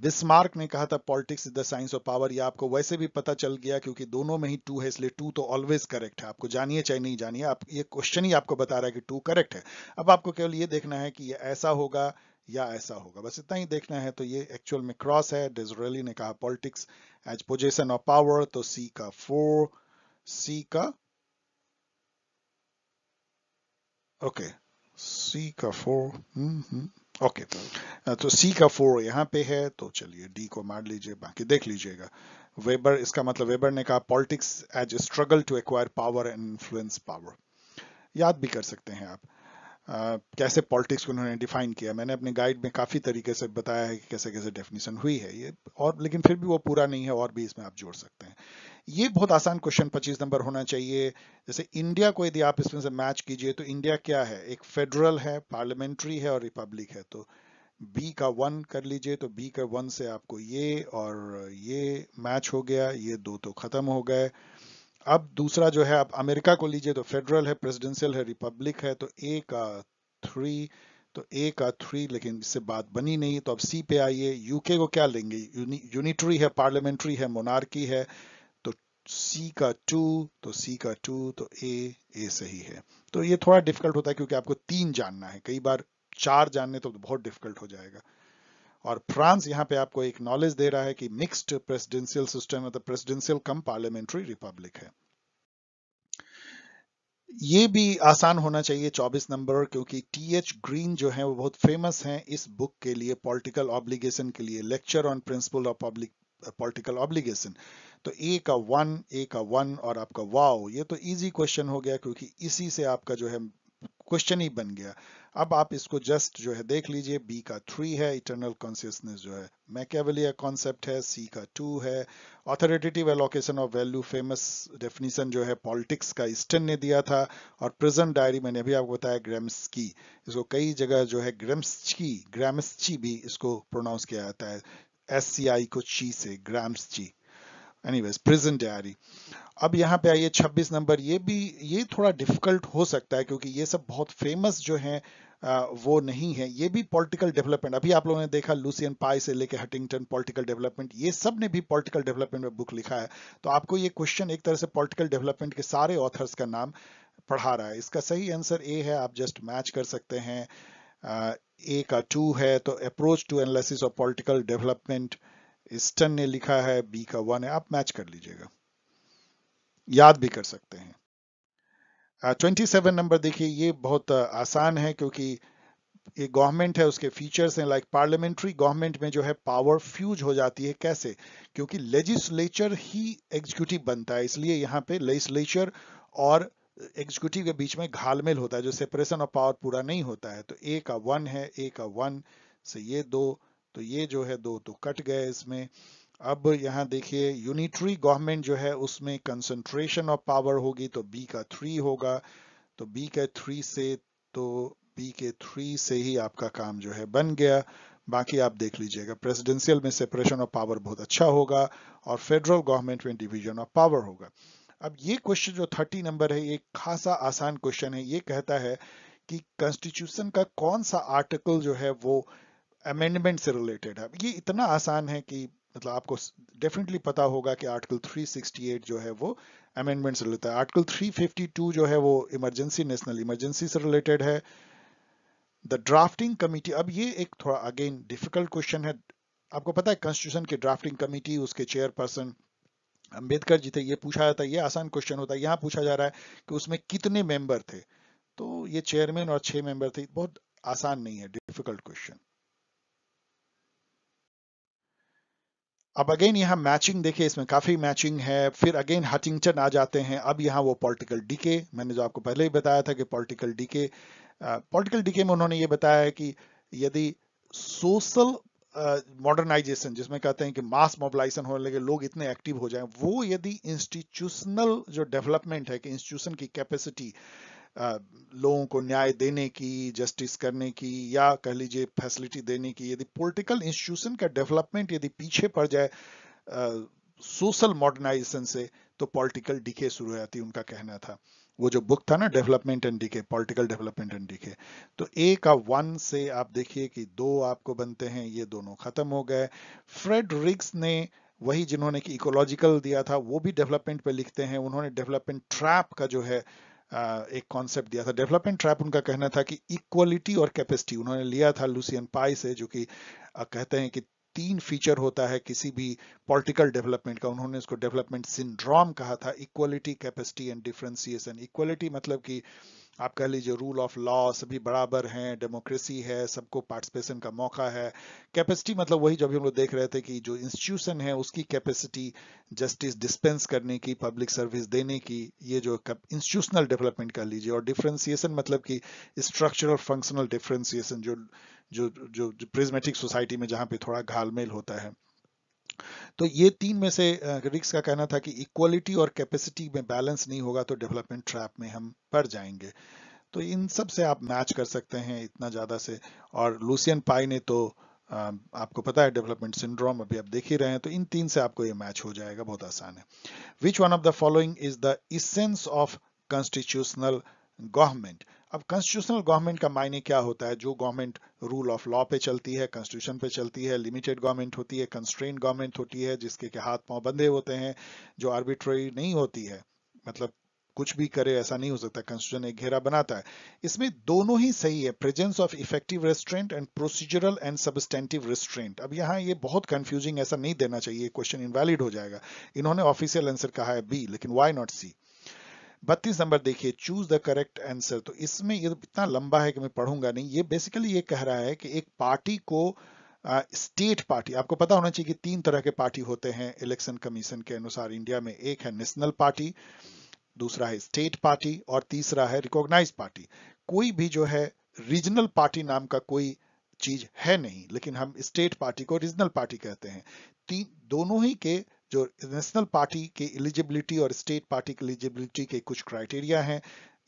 बिस्मार्क ने कहा था politics is the science of power ये आपको वैसे भी पता चल गया क्योंकि दोनों में ही टू है इसलिए टू तो ऑलवेज करेक्ट है आपको जानिए चाहे नहीं जानिए आप ये क्वेश्चन ही आपको बता रहा है कि टू करेक्ट है अब आपको केवल ये देखना है कि ये ऐसा होगा या ऐसा होगा बस इतना ही देखना है तो ये एक्चुअल में क्रॉस है डिजरेली ने कहा politics as position of power तो सी का फोर सी का ओके सी का फोर ओके mm-hmm. तो सी uh, तो का फोर यहाँ पे है तो चलिए डी को मार लीजिए बाकी देख लीजिएगा वेबर इसका मतलब वेबर ने कहा politics as a struggle to acquire power and influence power याद भी कर सकते हैं आप Uh, कैसे पॉलिटिक्स को उन्होंने डिफाइन किया मैंने अपने गाइड में काफ़ी तरीके से बताया है कि कैसे कैसे डेफिनेशन हुई है ये और लेकिन फिर भी वो पूरा नहीं है और भी इसमें आप जोड़ सकते हैं ये बहुत आसान क्वेश्चन पच्चीस नंबर होना चाहिए जैसे इंडिया को यदि आप इसमें से मैच कीजिए तो इंडिया क्या है एक फेडरल है पार्लियामेंट्री है और रिपब्लिक है तो बी का वन कर लीजिए तो बी का वन से आपको ये और ये मैच हो गया ये दो तो खत्म हो गए अब दूसरा जो है आप अमेरिका को लीजिए तो फेडरल है प्रेसिडेंशियल है रिपब्लिक है तो ए का थ्री तो ए का थ्री लेकिन इससे बात बनी नहीं तो अब सी पे आइए यूके को क्या लेंगे यूनिटरी है पार्लियामेंट्री है मोनार्की है सी का टू तो सी का टू तो ए ए सही है तो ये थोड़ा डिफिकल्ट होता है क्योंकि आपको तीन जानना है कई बार चार जानने तो बहुत डिफिकल्ट हो जाएगा और फ्रांस यहाँ पे आपको एक नॉलेज दे रहा है कि मिक्स्ड प्रेसिडेंशियल सिस्टम मतलब प्रेसिडेंशियल कम पार्लियामेंट्री रिपब्लिक है ये भी आसान होना चाहिए 24 नंबर क्योंकि टी एच ग्रीन जो है वो बहुत फेमस हैं इस बुक के लिए पॉलिटिकल ऑब्लिगेशन के लिए lecture on principle of public political obligation तो ए का वन ए का वन और आपका वाओ ये तो इजी क्वेश्चन हो गया क्योंकि इसी से आपका जो है क्वेश्चन ही बन गया अब आप इसको जस्ट जो है देख लीजिए बी का थ्री है इटरनल कॉन्सियसनेस जो है मैकेवलिया कॉन्सेप्ट है सी का टू है authoritative allocation of value famous definition जो है पॉलिटिक्स का ईस्टर्न ने दिया था और प्रेजेंट डायरी मैंने अभी आपको बताया ग्रेम्स की इसको कई जगह जो है ग्रेम्स की ग्रामसची भी इसको प्रोनाउंस किया जाता है एस सी आई को ची से ची एनीवेज प्रिजन डायरी अब यहाँ पे आइए 26 नंबर ये भी ये थोड़ा डिफिकल्ट हो सकता है क्योंकि ये सब बहुत फेमस जो हैं वो नहीं है ये भी पॉलिटिकल डेवलपमेंट अभी आप लोगों ने देखा लूसियन पाई से लेके हटिंगटन पॉलिटिकल डेवलपमेंट ये सब ने भी पॉलिटिकल डेवलपमेंट में बुक लिखा है तो आपको ये क्वेश्चन एक तरह से पॉलिटिकल डेवलपमेंट के सारे ऑथर्स का नाम पढ़ा रहा है इसका सही आंसर ए है आप जस्ट मैच कर सकते हैं ए का टू है तो approach to analysis of political development स्टन ने लिखा है बी का वन है आप मैच कर लीजिएगा याद भी कर सकते हैं ट्वेंटी सेवन नंबर देखिए ये बहुत आसान है क्योंकि ये गवर्नमेंट है उसके फीचर्स हैं लाइक पार्लियामेंट्री गवर्नमेंट में जो है पावर फ्यूज हो जाती है कैसे क्योंकि लेजिस्लेचर ही एग्जीक्यूटिव बनता है इसलिए यहाँ पे लेजिस्लेचर और एग्जीक्यूटिव के बीच में घालमेल होता है जो सेपरेशन ऑफ पावर पूरा नहीं होता है तो ए का वन है ए का वन से ये दो तो ये जो है दो तो कट गए इसमें अब यहाँ देखिए यूनिटरी गवर्नमेंट जो है उसमें कंसंट्रेशन ऑफ पावर होगी तो बी का थ्री होगा तो बी के थ्री से तो बी के थ्री से ही आपका काम जो है बन गया बाकी आप देख लीजिएगा प्रेसिडेंशियल में सेपरेशन ऑफ पावर बहुत अच्छा होगा और फेडरल गवर्नमेंट में डिवीजन ऑफ पावर होगा अब ये क्वेश्चन जो थर्टी नंबर है ये खासा आसान क्वेश्चन है ये कहता है कि कॉन्स्टिट्यूशन का कौन सा आर्टिकल जो है वो अमेंडमेंट से रिलेटेड है ये इतना आसान है कि मतलब आपको डेफिनेटली पता होगा कि आर्टिकल 368 जो है वो अमेंडमेंट से रिलेटेड है आर्टिकल 352 जो है वो इमरजेंसी नेशनल इमरजेंसी से रिलेटेड है द ड्राफ्टिंग कमिटी अब ये एक थोड़ा अगेन डिफिकल्ट क्वेश्चन है आपको पता है कॉन्स्टिट्यूशन की ड्राफ्टिंग कमिटी उसके चेयरपर्सन अंबेडकर जी थे ये पूछा जाता है ये आसान क्वेश्चन होता है यहाँ पूछा जा रहा है कि उसमें कितने मेंबर थे तो ये चेयरमैन और छह मेंबर थे बहुत आसान नहीं है डिफिकल्ट क्वेश्चन अब अगेन यहाँ मैचिंग देखिए इसमें काफ़ी मैचिंग है फिर अगेन हटिंगटन आ जाते हैं अब यहाँ वो पॉलिटिकल डीके मैंने जो आपको पहले ही बताया था कि पॉलिटिकल डीके पॉलिटिकल डीके में उन्होंने ये बताया है कि यदि सोशल मॉडर्नाइजेशन uh, जिसमें कहते हैं कि मास मोबिलाइजेशन होने लगे लोग इतने एक्टिव हो जाएं वो यदि इंस्टीट्यूशनल जो डेवलपमेंट है कि इंस्टीट्यूशन की कैपेसिटी लोगों को न्याय देने की जस्टिस करने की या कह लीजिए फैसिलिटी देने की यदि पॉलिटिकल इंस्टीट्यूशन का डेवलपमेंट यदि पीछे पड़ जाए सोशल मॉडर्नाइजेशन से तो पॉलिटिकल डिके शुरू हो जाती उनका कहना था वो जो बुक था ना development and decay political development and decay तो ए का वन से आप देखिए कि दो आपको बनते हैं ये दोनों खत्म हो गए फ्रेड रिग्स ने वही जिन्होंने कि इकोलॉजिकल दिया था वो भी डेवलपमेंट पे लिखते हैं उन्होंने डेवलपमेंट ट्रैप का जो है एक कॉन्सेप्ट दिया था डेवलपमेंट ट्रैप उनका कहना था कि इक्वलिटी और कैपेसिटी उन्होंने लिया था लूसियन पाई से जो कि कहते हैं कि तीन फीचर होता है किसी भी पॉलिटिकल डेवलपमेंट का उन्होंने इसको डेवलपमेंट सिंड्रोम कहा था equality capacity and differentiation equality मतलब कि आप कह लीजिए रूल ऑफ लॉ सभी बराबर हैं डेमोक्रेसी है सबको पार्टिसिपेशन का मौका है कैपेसिटी मतलब वही जब हम लोग देख रहे थे कि जो इंस्टीट्यूशन है उसकी कैपेसिटी जस्टिस डिस्पेंस करने की पब्लिक सर्विस देने की ये जो इंस्टीट्यूशनल डेवलपमेंट कर लीजिए और डिफ्रेंसिएशन मतलब कि स्ट्रक्चरल फंक्शनल डिफ्रेंसिएशन जो जो जो, जो सोसाइटी में जहाँ पे थोड़ा घालमेल होता है तो ये तीन में से क्रिटिक्स का कहना था कि इक्वालिटी और कैपेसिटी में बैलेंस नहीं होगा तो डेवलपमेंट ट्रैप में हम पड़ जाएंगे तो इन सब से आप मैच कर सकते हैं इतना ज़्यादा से और लूसियन पाई ने तो आपको पता है डेवलपमेंट सिंड्रोम अभी आप देख ही रहे हैं तो इन तीन से आपको ये मैच हो जाएगा बहुत आसान है which one of the following is the essence of constitutional government अब कॉन्स्टिट्यूशनल गवर्नमेंट का मायने क्या होता है जो गवर्नमेंट रूल ऑफ लॉ पे चलती है कॉन्स्टिट्यूशन पे चलती है लिमिटेड गवर्नमेंट होती है कंस्ट्रेंट गवर्नमेंट होती है जिसके के हाथ पांव बंधे होते हैं जो आर्बिट्ररी नहीं होती है मतलब कुछ भी करे ऐसा नहीं हो सकता कंस्टिट्यूशन एक घेरा बनाता है इसमें दोनों ही सही है presence of effective restraint and procedural and substantive restraint अब यहाँ ये बहुत कंफ्यूजिंग ऐसा नहीं देना चाहिए क्वेश्चन इनवैलिड हो जाएगा इन्होंने ऑफिशियल आंसर कहा है बी लेकिन वाई नॉट सी बत्तीस नंबर देखिए चूज द करेक्ट आंसर तो इसमें ये इतना लंबा है कि मैं पढ़ूंगा नहीं ये बेसिकली ये कह रहा है कि एक पार्टी को स्टेट uh, पार्टी आपको पता होना चाहिए कि तीन तरह के पार्टी होते हैं इलेक्शन कमीशन के अनुसार इंडिया में एक है नेशनल पार्टी दूसरा है स्टेट पार्टी और तीसरा है रिकॉग्नाइज पार्टी कोई भी जो है रीजनल पार्टी नाम का कोई चीज है नहीं लेकिन हम स्टेट पार्टी को रीजनल पार्टी कहते हैं तीन दोनों ही के जो नेशनल पार्टी के एलिजिबिलिटी और स्टेट पार्टी की एलिजिबिलिटी के कुछ क्राइटेरिया हैं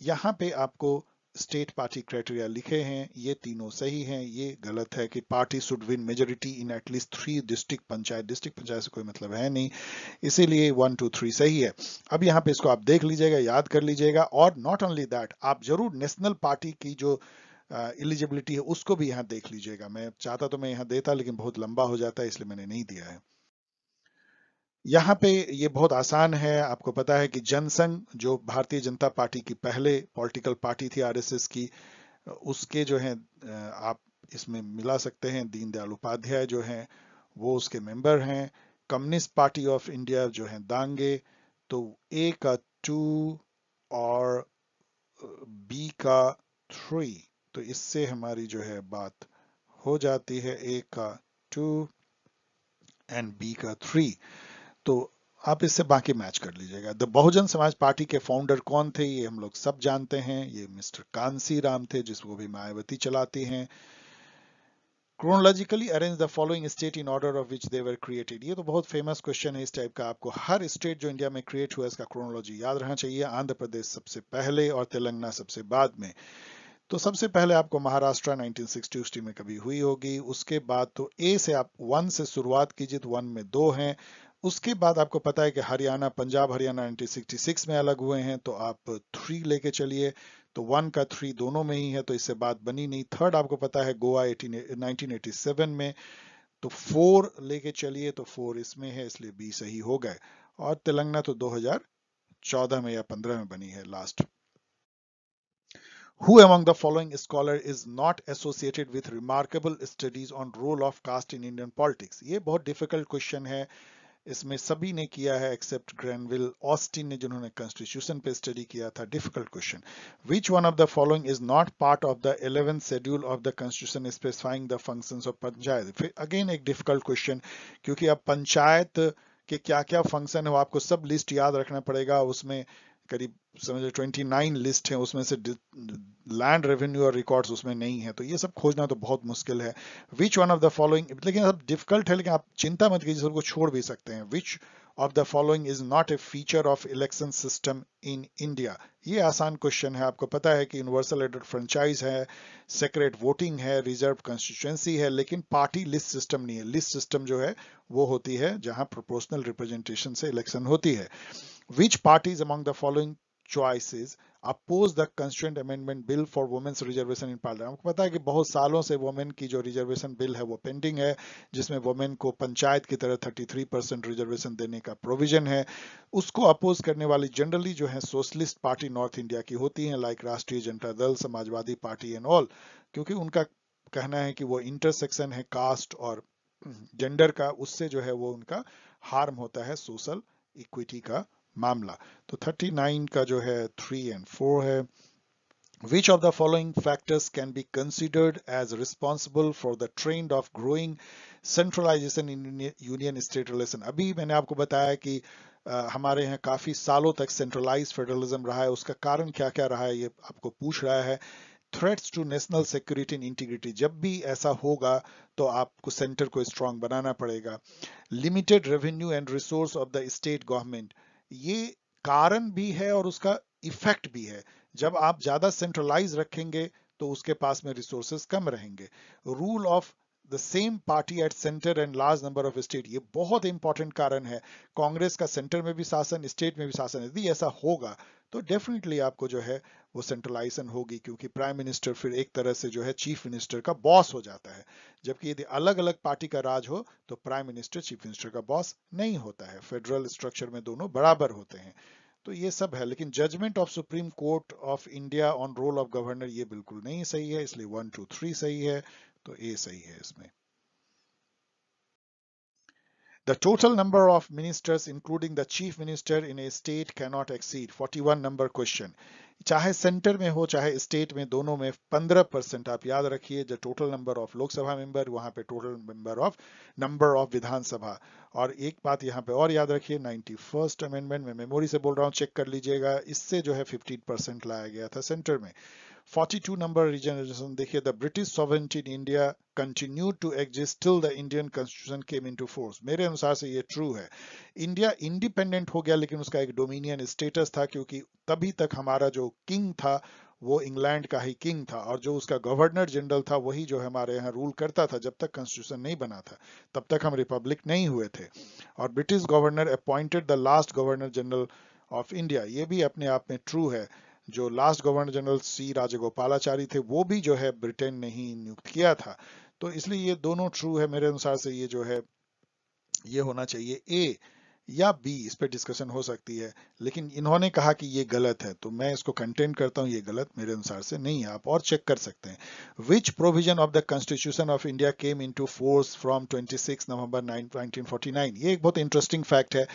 यहाँ पे आपको स्टेट पार्टी क्राइटेरिया लिखे हैं ये तीनों सही हैं ये गलत है कि party should win majority in at least three district panchayat district panchayat से कोई मतलब है नहीं इसीलिए वन टू थ्री सही है अब यहाँ पे इसको आप देख लीजिएगा याद कर लीजिएगा और नॉट ओनली दैट आप जरूर नेशनल पार्टी की जो एलिजिबिलिटी uh, है उसको भी यहाँ देख लीजिएगा मैं चाहता तो मैं यहाँ देता लेकिन बहुत लंबा हो जाता है इसलिए मैंने नहीं दिया है यहाँ पे ये बहुत आसान है आपको पता है कि जनसंघ जो भारतीय जनता पार्टी की पहले पॉलिटिकल पार्टी थी आरएसएस की उसके जो है आप इसमें मिला सकते हैं दीनदयाल उपाध्याय जो हैं वो उसके मेंबर हैं कम्युनिस्ट पार्टी ऑफ इंडिया जो है दांगे तो ए का टू और बी का थ्री तो इससे हमारी जो है बात हो जाती है ए का टू एंड बी का थ्री तो आप इससे बाकी मैच कर लीजिएगा द बहुजन समाज पार्टी के फाउंडर कौन थे ये हम लोग सब जानते हैं ये मिस्टर कांसी राम थे जिसको भी मायावती चलाती हैं chronologically arrange the following state in order of which they were created ये तो बहुत फेमस क्वेश्चन है इस टाइप का आपको हर स्टेट जो इंडिया में क्रिएट हुआ इसका क्रोनोलॉजी याद रहना चाहिए आंध्र प्रदेश सबसे पहले और तेलंगाना सबसे बाद में तो सबसे पहले आपको महाराष्ट्र 1960 में कभी हुई होगी उसके बाद तो ए से आप वन से शुरुआत कीजिए तो वन में दो हैं उसके बाद आपको पता है कि हरियाणा पंजाब हरियाणा 1966 में अलग हुए हैं तो आप थ्री लेके चलिए तो वन का थ्री दोनों में ही है तो इससे बात बनी नहीं थर्ड आपको पता है गोवा 1987 में तो फोर लेके चलिए तो फोर इसमें है इसलिए बी सही हो गए और तेलंगाना तो 2014 में या 15 में बनी है last Who among the following scholar is not associated with remarkable studies on role of caste in Indian politics? ये बहुत difficult question है इसमें सभी ने किया है एक्सेप्ट ग्रैंडविल ऑस्टिन ने जिन्होंने कॉन्स्टिट्यूशन पे स्टडी किया था difficult question which one of the following is not part of the eleventh schedule of the constitution specifying the functions of panchayat फिर अगेन एक डिफिकल्ट क्वेश्चन क्योंकि अब पंचायत के क्या क्या फंक्शन है वो आपको सब लिस्ट याद रखना पड़ेगा उसमें करीब समझो 29 लिस्ट है उसमें से लैंड रेवेन्यू और रिकॉर्ड्स उसमें नहीं है तो ये सब खोजना तो बहुत मुश्किल है which one of the following लेकिन सब डिफिकल्ट है लेकिन आप चिंता मत कीजिए सबको छोड़ भी सकते हैं विच of the following is not a feature of election system in India. ये आसान क्वेश्चन है आपको पता है कि यूनिवर्सल एडेड फ्रेंचाइज है सेक्रेट वोटिंग है रिजर्व कॉन्स्टिट्यूएंसी है लेकिन पार्टी लिस्ट सिस्टम नहीं है लिस्ट सिस्टम जो है वो होती है जहां प्रोपोर्शनल रिप्रेजेंटेशन से इलेक्शन होती है which parties among the following choices oppose the constituent amendment bill for women's reservation in parliament आपको पता है कि बहुत सालों से वोमेन की जो रिजर्वेशन बिल है वो पेंडिंग है जिसमें वोमेन को पंचायत की तरह 33 परसेंट रिजर्वेशन देने का प्रोविजन है उसको अपोज करने वाली जनरली जो है सोशलिस्ट पार्टी नॉर्थ इंडिया की होती है लाइक राष्ट्रीय जनता दल समाजवादी पार्टी एंड ऑल क्योंकि उनका कहना है कि वो इंटरसेक्शन है कास्ट और जेंडर का उससे जो है वो उनका हार्म होता है सोशल इक्विटी का मामला तो 39 का जो है थ्री एंड फोर है which of the following factors can be considered as responsible for the trend of growing centralisation in union state relation अभी मैंने आपको बताया कि आ, हमारे यहाँ काफी सालों तक सेंट्रलाइज फेडरलिज्म रहा है उसका कारण क्या क्या रहा है ये आपको पूछ रहा है threats to national security and integrity जब भी ऐसा होगा तो आपको सेंटर को स्ट्रांग बनाना पड़ेगा limited revenue and resource of the state government ये कारण भी है और उसका इफेक्ट भी है जब आप ज्यादा सेंट्रलाइज रखेंगे तो उसके पास में रिसोर्सेस कम रहेंगे rule of the same party at centre and large number of state ये बहुत इंपॉर्टेंट कारण है कांग्रेस का सेंटर में भी शासन स्टेट में भी शासन यदि ऐसा होगा तो डेफिनेटली आपको जो है वो सेंट्रलाइजेशन होगी क्योंकि प्राइम मिनिस्टर फिर एक तरह से जो है चीफ मिनिस्टर का बॉस हो जाता है जबकि यदि अलग अलग पार्टी का राज हो तो प्राइम मिनिस्टर चीफ मिनिस्टर का बॉस नहीं होता है फेडरल स्ट्रक्चर में दोनों बराबर होते हैं तो ये सब है लेकिन judgement of supreme court of India on role of governor ये बिल्कुल नहीं सही है इसलिए वन टू थ्री सही है तो ए सही है इसमें The total number of ministers, including the chief minister in a state, cannot exceed 41 number question. चाहे सेंटर में हो चाहे स्टेट में दोनों में 15 परसेंट आप याद रखिए जो total number of Lok Sabha member वहां पे total member of number of Vidhan Sabha और एक बात यहाँ पे और याद रखिए नाइन्टी फर्स्ट अमेंडमेंट में मेमोरी से बोल रहा हूँ चेक कर लीजिएगा इससे जो है फिफ्टीन परसेंट लाया गया था सेंटर में 42 number regeneration dekhiye the British sovereignty in India continued to exist till the Indian constitution came into force mere anusar se ye true hai india independent ho gaya lekin uska ek dominion status tha kyunki tabhi tak hamara jo king tha वो England का ही king था और जो उसका governor general था वही जो हमारे यहाँ रूल करता था जब तक कॉन्स्टिट्यूशन नहीं बना था तब तक हम रिपब्लिक नहीं हुए थे और British governor appointed the last governor general of India ये भी अपने आप में ट्रू है जो last governor general C Rajagopalachari थे वो भी जो है ब्रिटेन ने ही नियुक्त किया था तो इसलिए ये दोनों ट्रू है मेरे अनुसार से ये जो है ये होना चाहिए ए या बी इस पर डिस्कशन हो सकती है लेकिन इन्होंने कहा कि ये गलत है तो मैं इसको कंटेंट करता हूं ये गलत मेरे अनुसार से नहीं है आप और चेक कर सकते हैं which provision of the constitution of India came into force from 26 November 1949 ये एक बहुत इंटरेस्टिंग फैक्ट है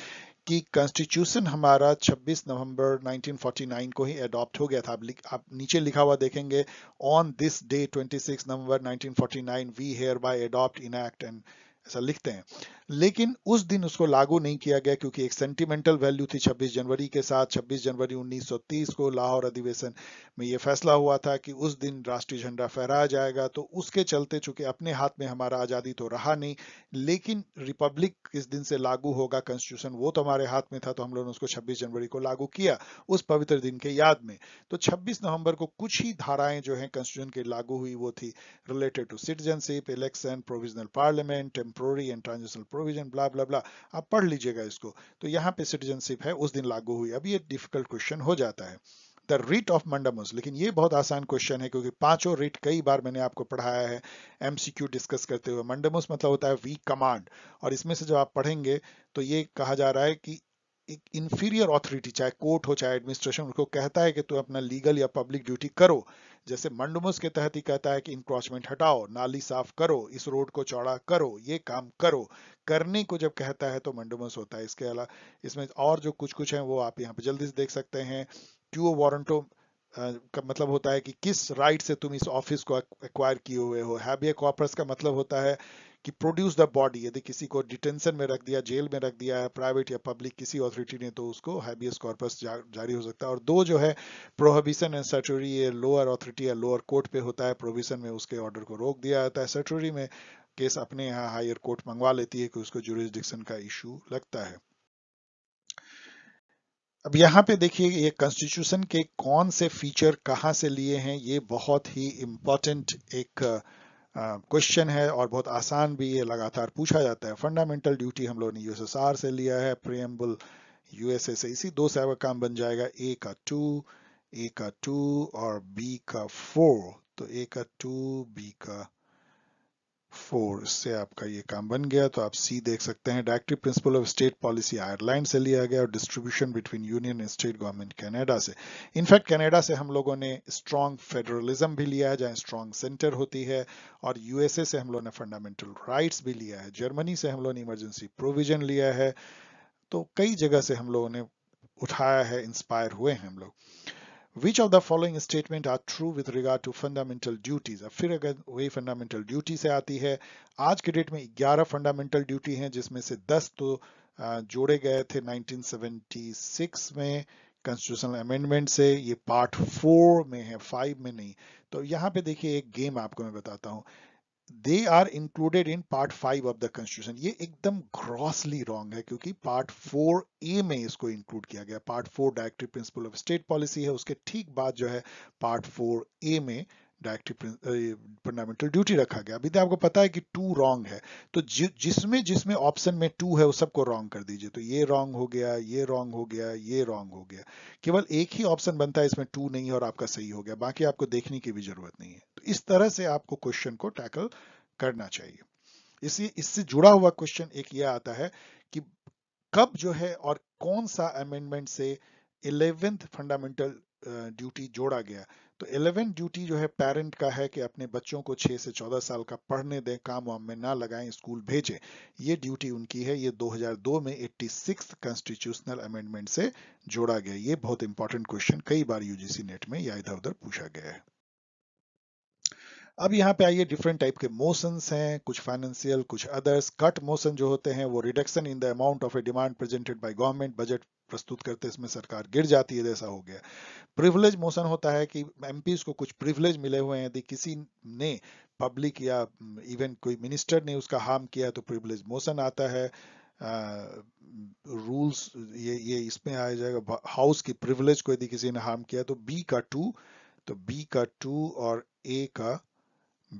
कि कॉन्स्टिट्यूशन हमारा 26 नवंबर 1949 को ही अडॉप्ट हो गया था आप, आप नीचे लिखा हुआ देखेंगे on this day 26 November 1949 we hereby adopt enact and ऐसा लिखते हैं लेकिन उस दिन उसको लागू नहीं किया गया क्योंकि एक सेंटिमेंटल वैल्यू थी 26 जनवरी के साथ 26 जनवरी 1930 को लाहौर अधिवेशन में यह फैसला हुआ था कि उस दिन राष्ट्रीय झंडा फहराया जाएगा तो उसके चलते चूंकि अपने हाथ में हमारा आज़ादी तो रहा नहीं लेकिन रिपब्लिक इस दिन से लागू होगा कॉन्स्टिट्यूशन वो तो हमारे हाथ में था तो हम लोगों ने उसको छब्बीस जनवरी को लागू किया उस पवित्र दिन के याद में तो छब्बीस नवंबर को कुछ ही धाराएं जो है कॉन्स्टिट्यूशन के लागू हुई वो थी related to citizenship election provisional parliament temporary and transitional provision blah blah blah आप पढ़ लीजिएगा इसको तो यहाँ पे सिटीजनशिप है उस दिन लागू हुई अब ये डिफिकल्ट क्वेश्चन हो जाता है द रिट ऑफ मंडमस लेकिन ये बहुत आसान क्वेश्चन है क्योंकि पांचों रिट कई बार मैंने आपको पढ़ाया है एमसीक्यू डिस्कस करते हुए मंडमस मतलब होता है वी कमांड और इसमें से जब आप पढ़ेंगे तो ये कहा जा रहा है कि एक इंफीरियर ऑथोरिटी चाहे कोर्ट हो चाहे एडमिनिस्ट्रेशन उनको कहता है कि तुम अपना लीगल या पब्लिक ड्यूटी करो जैसे मंडमस के तहत ही कहता है कि इंक्रोचमेंट हटाओ नाली साफ करो इस रोड को चौड़ा करो ये काम करो करने को जब कहता है तो मंडमस होता है इसके अलावा इसमें और जो कुछ कुछ है वो आप यहाँ पे जल्दी से देख सकते हैं क्यू वारंटो का मतलब होता है कि किस राइट से तुम इस ऑफिस को एक्वायर किए हुए हो हैबिया कॉपर्स का मतलब होता है कि प्रोड्यूस द बॉडी यदि किसी को डिटेंशन में रख दिया जेल में रख दिया है प्राइवेट या पब्लिक किसी अथॉरिटी ने तो उसको हैबियस कॉर्पस जा, जारी हो सकता है और दो जो है प्रोहिबिशन एंड सर्टोरी ये लोअर अथॉरिटी या लोअर कोर्ट पे होता है प्रोविजन में उसके ऑर्डर को रोक दिया जाता है सर्टोरी में केस अपने यहाँ हायर कोर्ट मंगवा लेती है कि उसको जुरिस्डिक्शन का इश्यू लगता है अब यहाँ पे देखिए ये कॉन्स्टिट्यूशन के कौन से फीचर कहाँ से लिए हैं ये बहुत ही इम्पोर्टेंट एक uh, क्वेश्चन है और बहुत आसान भी ये लगातार पूछा जाता है फंडामेंटल ड्यूटी हम लोगों ने यूएसएसआर से लिया है प्रियम्बल यूएसए से इसी दो साइबर काम बन जाएगा ए का टू ए का टू और बी का फोर तो ए का टू बी का फोर से आपका ये काम बन गया तो आप सी देख सकते हैं directive principle of state policy Ireland से लिया गया और distribution between union and state government Canada से इनफैक्ट कनाडा से हम लोगों ने स्ट्रॉन्ग फेडरलिज्म भी लिया है जहाँ स्ट्रॉन्ग सेंटर होती है और यूएसए से हम लोगों ने फंडामेंटल राइट्स भी लिया है जर्मनी से हम लोगों ने इमरजेंसी प्रोविजन लिया है तो कई जगह से हम लोगों ने उठाया है इंस्पायर हुए हैं हम लोग Which of the following statement are true with regard to fundamental duties? अब फिर अगर वही fundamental duty से आती है आज के डेट में 11 fundamental duty हैं जिसमें से 10 तो जोड़े गए थे 1976 में कॉन्स्टिट्यूशनल अमेंडमेंट से ये पार्ट फोर में है फाइव में नहीं तो यहाँ पे देखिए एक गेम आपको मैं बताता हूँ they are included in part five of the constitution ये एकदम ग्रॉसली रॉन्ग है क्योंकि पार्ट फोर ए में इसको इंक्लूड किया गया part four directory principle of state policy है उसके ठीक बाद जो है पार्ट फोर ए में डायरेक्टिव फंडामेंटल ड्यूटी रखा गया अभी तो आपको पता है कि टू रॉन्ग है तो जि, जिसमें जिसमें ऑप्शन में टू है वो सबको रॉन्ग कर दीजिए तो ये रॉन्ग हो गया ये रॉन्ग हो गया ये रॉन्ग हो गया केवल एक ही ऑप्शन बनता है इसमें टू नहीं है और आपका सही हो गया बाकी आपको देखने की भी जरूरत नहीं है तो इस तरह से आपको क्वेश्चन को टैकल करना चाहिए इसी इससे जुड़ा हुआ क्वेश्चन एक यह आता है कि कब जो है और कौन सा अमेंडमेंट से इलेवेंथ फंडामेंटल ड्यूटी जोड़ा गया तो एलेवन ड्यूटी जो है पेरेंट का है कि अपने बच्चों को छह से चौदह साल का पढ़ने दें काम वाम में ना लगाएं स्कूल भेजें ये ड्यूटी उनकी है ये 2002 में 86 कॉन्स्टिट्यूशनल अमेंडमेंट से जोड़ा गया ये बहुत इंपॉर्टेंट क्वेश्चन कई बार यूजीसी नेट में या इधर उधर पूछा गया है अब यहाँ पे आइए डिफरेंट टाइप के मोशंस हैं कुछ फाइनेंशियल कुछ अदर्स कट मोशन जो होते हैं वो reduction in the amount of a demand presented by government budget प्रस्तुत करते इसमें सरकार गिर जाती है जैसा हो गया प्रिविलेज मोशन होता है कि एम को कुछ प्रिविलेज मिले हुए हैं यदि किसी ने पब्लिक या इवन mm, कोई मिनिस्टर ने उसका हार्म किया तो प्रिविलेज मोशन आता है रूल्स uh, ये ये इसमें आ जाएगा हाउस की प्रिविलेज को यदि किसी ने हार्म किया तो बी का टू तो बी का टू और ए का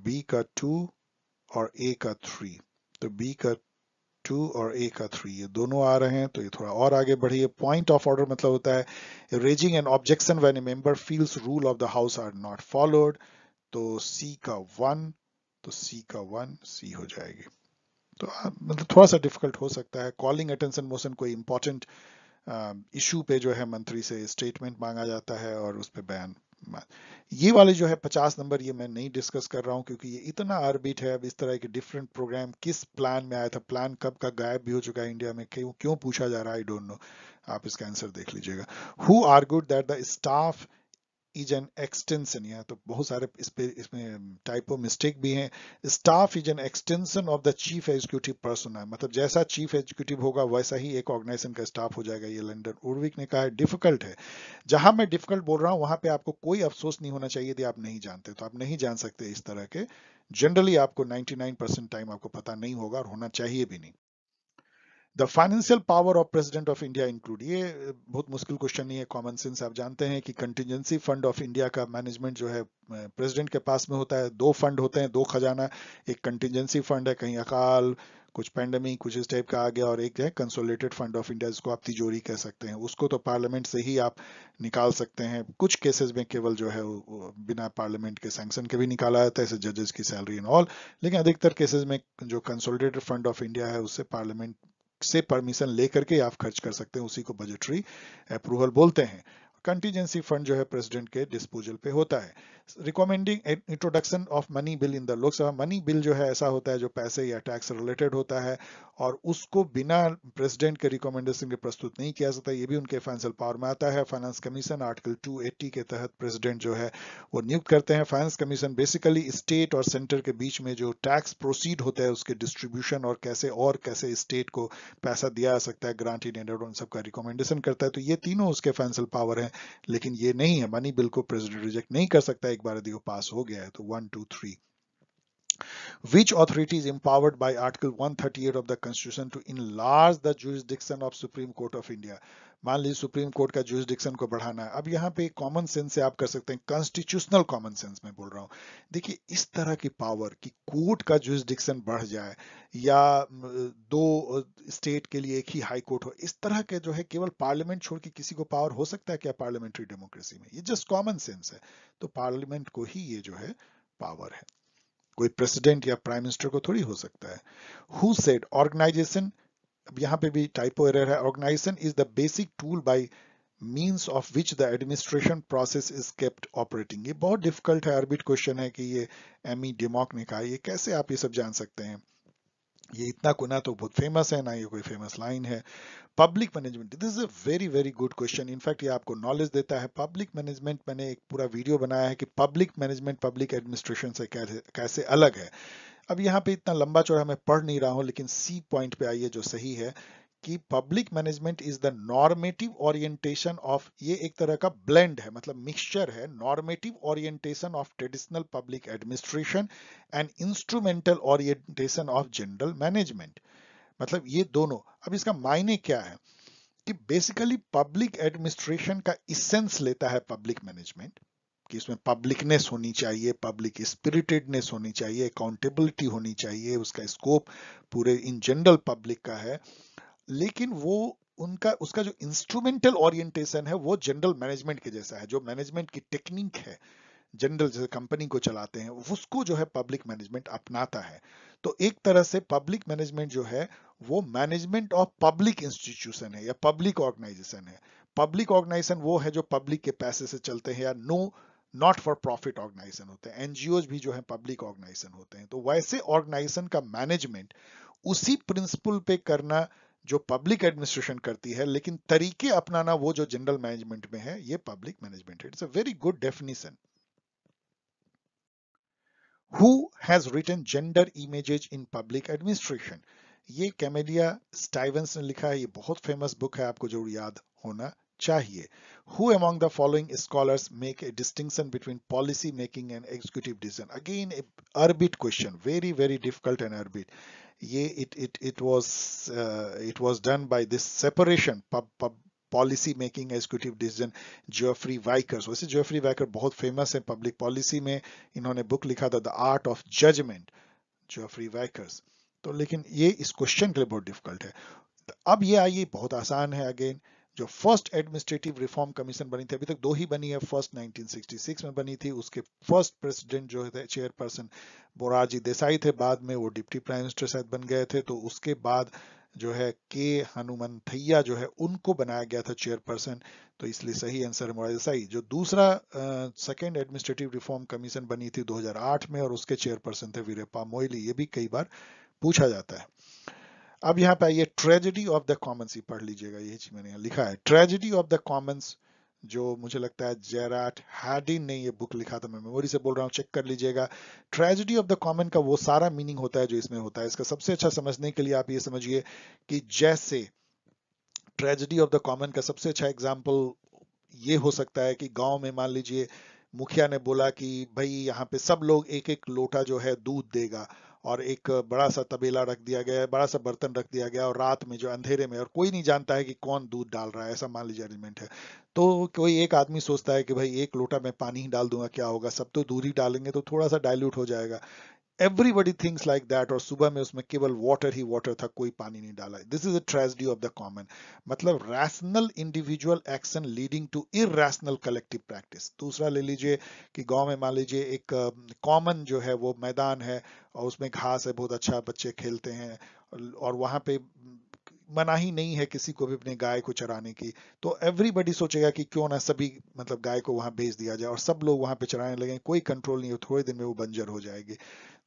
बी का टू और ए का थ्री तो बी का टू और ए का थ्री ये दोनों आ रहे हैं तो ये थोड़ा और आगे बढ़िए पॉइंट ऑफ ऑर्डर मतलब होता है raising and objection when a member feels rule of the house are not followed तो सी का वन तो सी का वन सी हो जाएगी तो मतलब थोड़ा सा डिफिकल्ट हो सकता है कॉलिंग अटेंशन मोशन कोई इंपॉर्टेंट इशू पे जो है मंत्री से स्टेटमेंट मांगा जाता है और उस पर बैन ये वाले जो है 50 नंबर ये मैं नहीं डिस्कस कर रहा हूँ क्योंकि ये इतना आर्बिट है अब इस तरह के डिफरेंट प्रोग्राम किस प्लान में आया था प्लान कब का गायब भी हो चुका है इंडिया में क्यों क्यों पूछा जा रहा है आई डोंट नो आप इसका आंसर देख लीजिएगा who good that the staff is an extension या तो बहुत सारे इस पे इसमें ऑफ मिस्टेक भी हैं staff is an extension of the chief executive person है मतलब जैसा चीफ एग्जीक्यूटिव होगा वैसा ही एक ऑर्गेनाइजेशन का स्टाफ हो जाएगा ये लंडन उर्विक ने कहा है डिफिकल्ट है जहां मैं डिफिकल्ट बोल रहा हूँ वहां पे आपको कोई अफसोस नहीं होना चाहिए यदि आप नहीं जानते तो आप नहीं जान सकते इस तरह के जनरली आपको नाइन परसेंट टाइम आपको पता नहीं होगा और होना चाहिए भी नहीं the financial power of president of India include ये बहुत मुश्किल क्वेश्चन नहीं है कॉमन सेंस आप जानते हैं कि कंटिजेंसी फंड ऑफ इंडिया का मैनेजमेंट जो है प्रेसिडेंट के पास में होता है दो फंड होते हैं दो खजाना एक कंटिजेंसी फंड है कहीं अकाल कुछ पैंडमिक कुछ इस टाइप का आ गया और एक है कंसोलेटेड फंड ऑफ इंडिया जिसको आप तिजोरी कह सकते हैं उसको तो पार्लियामेंट से ही आप निकाल सकते हैं कुछ केसेस में केवल जो है वो बिना पार्लियामेंट के सैंक्शन के भी निकाला जाता है जैसे जजेस की सैलरी एंड ऑल लेकिन अधिकतर केसेस में जो कंसोलिडेटेड फंड ऑफ इंडिया है उससे पार्लियामेंट से परमिशन ले करके आप खर्च कर सकते हैं उसी को बजटरी अप्रूवल बोलते हैं कंटीजेंसी फंड जो है प्रेसिडेंट के डिस्पोजल पे होता है recommending introduction of money bill in the Lok Sabha money bill जो है ऐसा होता है जो पैसे या टैक्स रिलेटेड होता है और उसको बिना प्रेसिडेंट के रिकमेंडेशन के प्रस्तुत नहीं किया जाता ये भी उनके फाइनेंशियल पावर में आता है फाइनेंस कमीशन आर्टिकल 280 के तहत प्रेसिडेंट जो है वो नियुक्त करते हैं फाइनेंस कमीशन बेसिकली स्टेट और सेंटर के बीच में जो टैक्स प्रोसीड होता है उसके डिस्ट्रीब्यूशन और कैसे और कैसे स्टेट को पैसा दिया जा सकता है ग्रांट इन उन सबका रिकमेंडेशन करता है तो ये तीनों उसके फाइनेंशियल पावर है लेकिन ये नहीं है मनी बिल को प्रेसिडेंट रिजेक्ट नहीं कर सकता एक बार यदि वो पास हो गया है तो one two three Which authority is empowered by Article 138 of the Constitution to enlarge the jurisdiction of Supreme Court of India? मान लीजिए सुप्रीम कोर्ट का जुरिस्डिक्शन को बढ़ाना है अब यहाँ पे कॉमन सेंस से आप कर सकते हैं कॉन्स्टिट्यूशनल कॉमन सेंस में बोल रहा हूँ देखिए इस तरह की पावर कि कोर्ट का जुरिस्डिक्शन बढ़ जाए या दो स्टेट के लिए एक ही हाई कोर्ट हो इस तरह के जो है केवल पार्लियामेंट छोड़ के किसी को पावर हो सकता है क्या पार्लियामेंट्री डेमोक्रेसी में ये जस्ट कॉमन सेंस है तो पार्लियामेंट को ही ये जो है पावर है कोई प्रेसिडेंट या प्राइम मिनिस्टर को थोड़ी हो सकता है हु सेड ऑर्गेनाइजेशन अब यहाँ पे भी टाइपो एरर है organisation is the basic tool by means of which the administration process is kept operating ये बहुत डिफिकल्ट है अर्बिट क्वेश्चन है कि ये एम ई e ने कहा ये कैसे आप ये सब जान सकते हैं ये इतना को ना तो बहुत फेमस है ना ये कोई फेमस लाइन है public management this is a very very good question in fact ये आपको नॉलेज देता है पब्लिक मैनेजमेंट मैंने एक पूरा वीडियो बनाया है कि पब्लिक मैनेजमेंट पब्लिक एडमिनिस्ट्रेशन से कैसे कैसे अलग है अब यहाँ पे इतना लंबा चौड़ा मैं पढ़ नहीं रहा हूँ लेकिन सी पॉइंट पे आइए जो सही है कि public management is the normative orientation of ये एक तरह का ब्लेंड है मतलब मिक्सचर है normative orientation of traditional public administration and instrumental orientation of general management मतलब ये दोनों अब इसका मायने क्या है कि बेसिकली पब्लिक एडमिनिस्ट्रेशन का इसेंस लेता है पब्लिक मैनेजमेंट कि इसमें पब्लिकनेस होनी चाहिए पब्लिक स्पिरिटेडनेस होनी चाहिए अकाउंटेबिलिटी होनी चाहिए उसका स्कोप पूरे इन जनरल पब्लिक का है लेकिन वो उनका उसका जो इंस्ट्रूमेंटल ओरिएंटेशन है वो जनरल मैनेजमेंट के जैसा है जो मैनेजमेंट की टेक्निक है जनरल जैसे कंपनी को चलाते हैं उसको जो है पब्लिक मैनेजमेंट अपनाता है तो एक तरह से पब्लिक मैनेजमेंट जो है वो मैनेजमेंट ऑफ पब्लिक इंस्टीट्यूशन है या पब्लिक ऑर्गेनाइजेशन है पब्लिक ऑर्गेनाइजेशन वो है जो पब्लिक के पैसे से चलते हैं या no not for profit organisation होते हैं एनजीओ भी जो है पब्लिक ऑर्गेनाइजेशन होते हैं तो वैसे ऑर्गेनाइजेशन का मैनेजमेंट उसी प्रिंसिपल पे करना जो पब्लिक एडमिनिस्ट्रेशन करती है लेकिन तरीके अपनाना वो जो जनरल मैनेजमेंट में है ये पब्लिक मैनेजमेंट है it's a very good definition who has written gender images in public administration ये कैमेलिया स्टाइवेंस ने लिखा है ये बहुत फेमस बुक है आपको जरूर याद होना चाहिए who among the following scholars make a distinction between policy making and executive decision again arbit question very very difficult and arbit ये it it it was it was done by this separation policy making executive decision Geoffrey Vickers वैसे Geoffrey वाइकर बहुत famous है public policy में इन्होंने book लिखा था the art of judgement Geoffrey Vickers तो लेकिन ये इस क्वेश्चन के लिए बहुत डिफिकल्ट है अब ये आइए बहुत आसान है अगेन जो फर्स्ट एडमिनिस्ट्रेटिव रिफॉर्म कमीशन बनी थी अभी तक दो ही बनी है फर्स्ट 1966 में बनी थी उसके फर्स्ट प्रेसिडेंट जो थे चेयरपर्सन बोराजी देसाई थे बाद में वो डिप्टी प्राइम मिनिस्टर शायद बन गए थे तो उसके बाद जो है के हनुमान थैया जो है उनको बनाया गया था चेयरपर्सन तो इसलिए सही आंसर है मोराजी देसाई जो दूसरा सेकेंड एडमिनिस्ट्रेटिव रिफॉर्म कमीशन बनी थी दो में और उसके चेयरपर्सन थे वीरेपा मोइली ये भी कई बार पूछा जाता है अब यहाँ पे आइए ट्रेजिडी ऑफ द कॉमन्स ही पढ़ लीजिएगा यही चीज मैंने यहाँ लिखा है ट्रेजिडी ऑफ द कॉमन्स जो मुझे लगता है जेराट हैडिन ने ये बुक लिखा था मैं मेमोरी से बोल रहा हूँ चेक कर लीजिएगा ट्रेजिडी ऑफ द कॉमन का वो सारा मीनिंग होता है जो इसमें होता है इसका सबसे अच्छा समझने के लिए आप ये समझिए कि जैसे ट्रेजिडी ऑफ द कॉमन का सबसे अच्छा एग्जाम्पल ये हो सकता है कि गाँव में मान लीजिए मुखिया ने बोला कि भाई यहाँ पे सब लोग एक एक लोटा जो है दूध देगा और एक बड़ा सा तबेला रख दिया गया है बड़ा सा बर्तन रख दिया गया और रात में जो अंधेरे में और कोई नहीं जानता है कि कौन दूध डाल रहा है ऐसा मान लीजिए अरेंजमेंट है तो कोई एक आदमी सोचता है कि भाई एक लोटा मैं पानी ही डाल दूंगा क्या होगा सब तो दूध ही डालेंगे तो थोड़ा सा डायल्यूट हो जाएगा एवरीबडी थिंग्स लाइक दैट और सुबह में उसमें केवल वाटर ही वाटर था कोई पानी नहीं डाला this is a tragedy of the common मतलब rational individual action leading to irrational collective practice दूसरा ले लीजिए कि गांव में मान लीजिए एक कॉमन uh, जो है वो मैदान है और उसमें घास है बहुत अच्छा बच्चे खेलते हैं और वहां पे मनाही नहीं है किसी को भी अपने गाय को चराने की तो एवरीबडी सोचेगा कि क्यों ना सभी मतलब गाय को वहां भेज दिया जाए और सब लोग वहां पे चराने लगे कोई कंट्रोल नहीं हो थोड़े दिन में वो बंजर हो जाएगी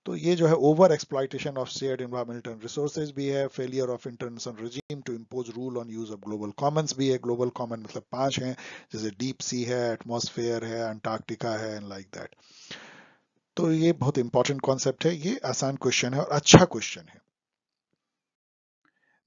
तो ये जो है over exploitation of shared environmental resources भी है failure of international regime to impose rule on use of global commons भी है ग्लोबल कॉमन मतलब पांच हैं जैसे डीप सी है एटमोसफेयर है अंटार्कटिका है एंड लाइक दैट तो ये बहुत इंपॉर्टेंट कॉन्सेप्ट है ये आसान क्वेश्चन है और अच्छा क्वेश्चन है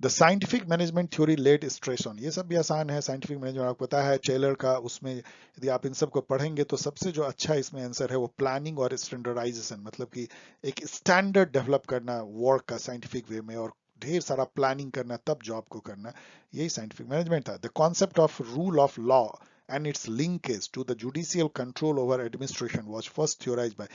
the scientific management theory laid stress on ये सब भी आसान है साइंटिफिक मैनेजमेंट आपको पता है चेलर का उसमें यदि आप इन सब को पढ़ेंगे तो सबसे जो अच्छा इसमें आंसर है वो प्लानिंग और स्टैंडर्डाइजेशन मतलब कि एक स्टैंडर्ड डेवलप करना वर्क का साइंटिफिक वे में और ढेर सारा प्लानिंग करना तब जॉब को करना यही साइंटिफिक मैनेजमेंट था the concept of rule of law and its linkage to the judicial control over administration was first theorized by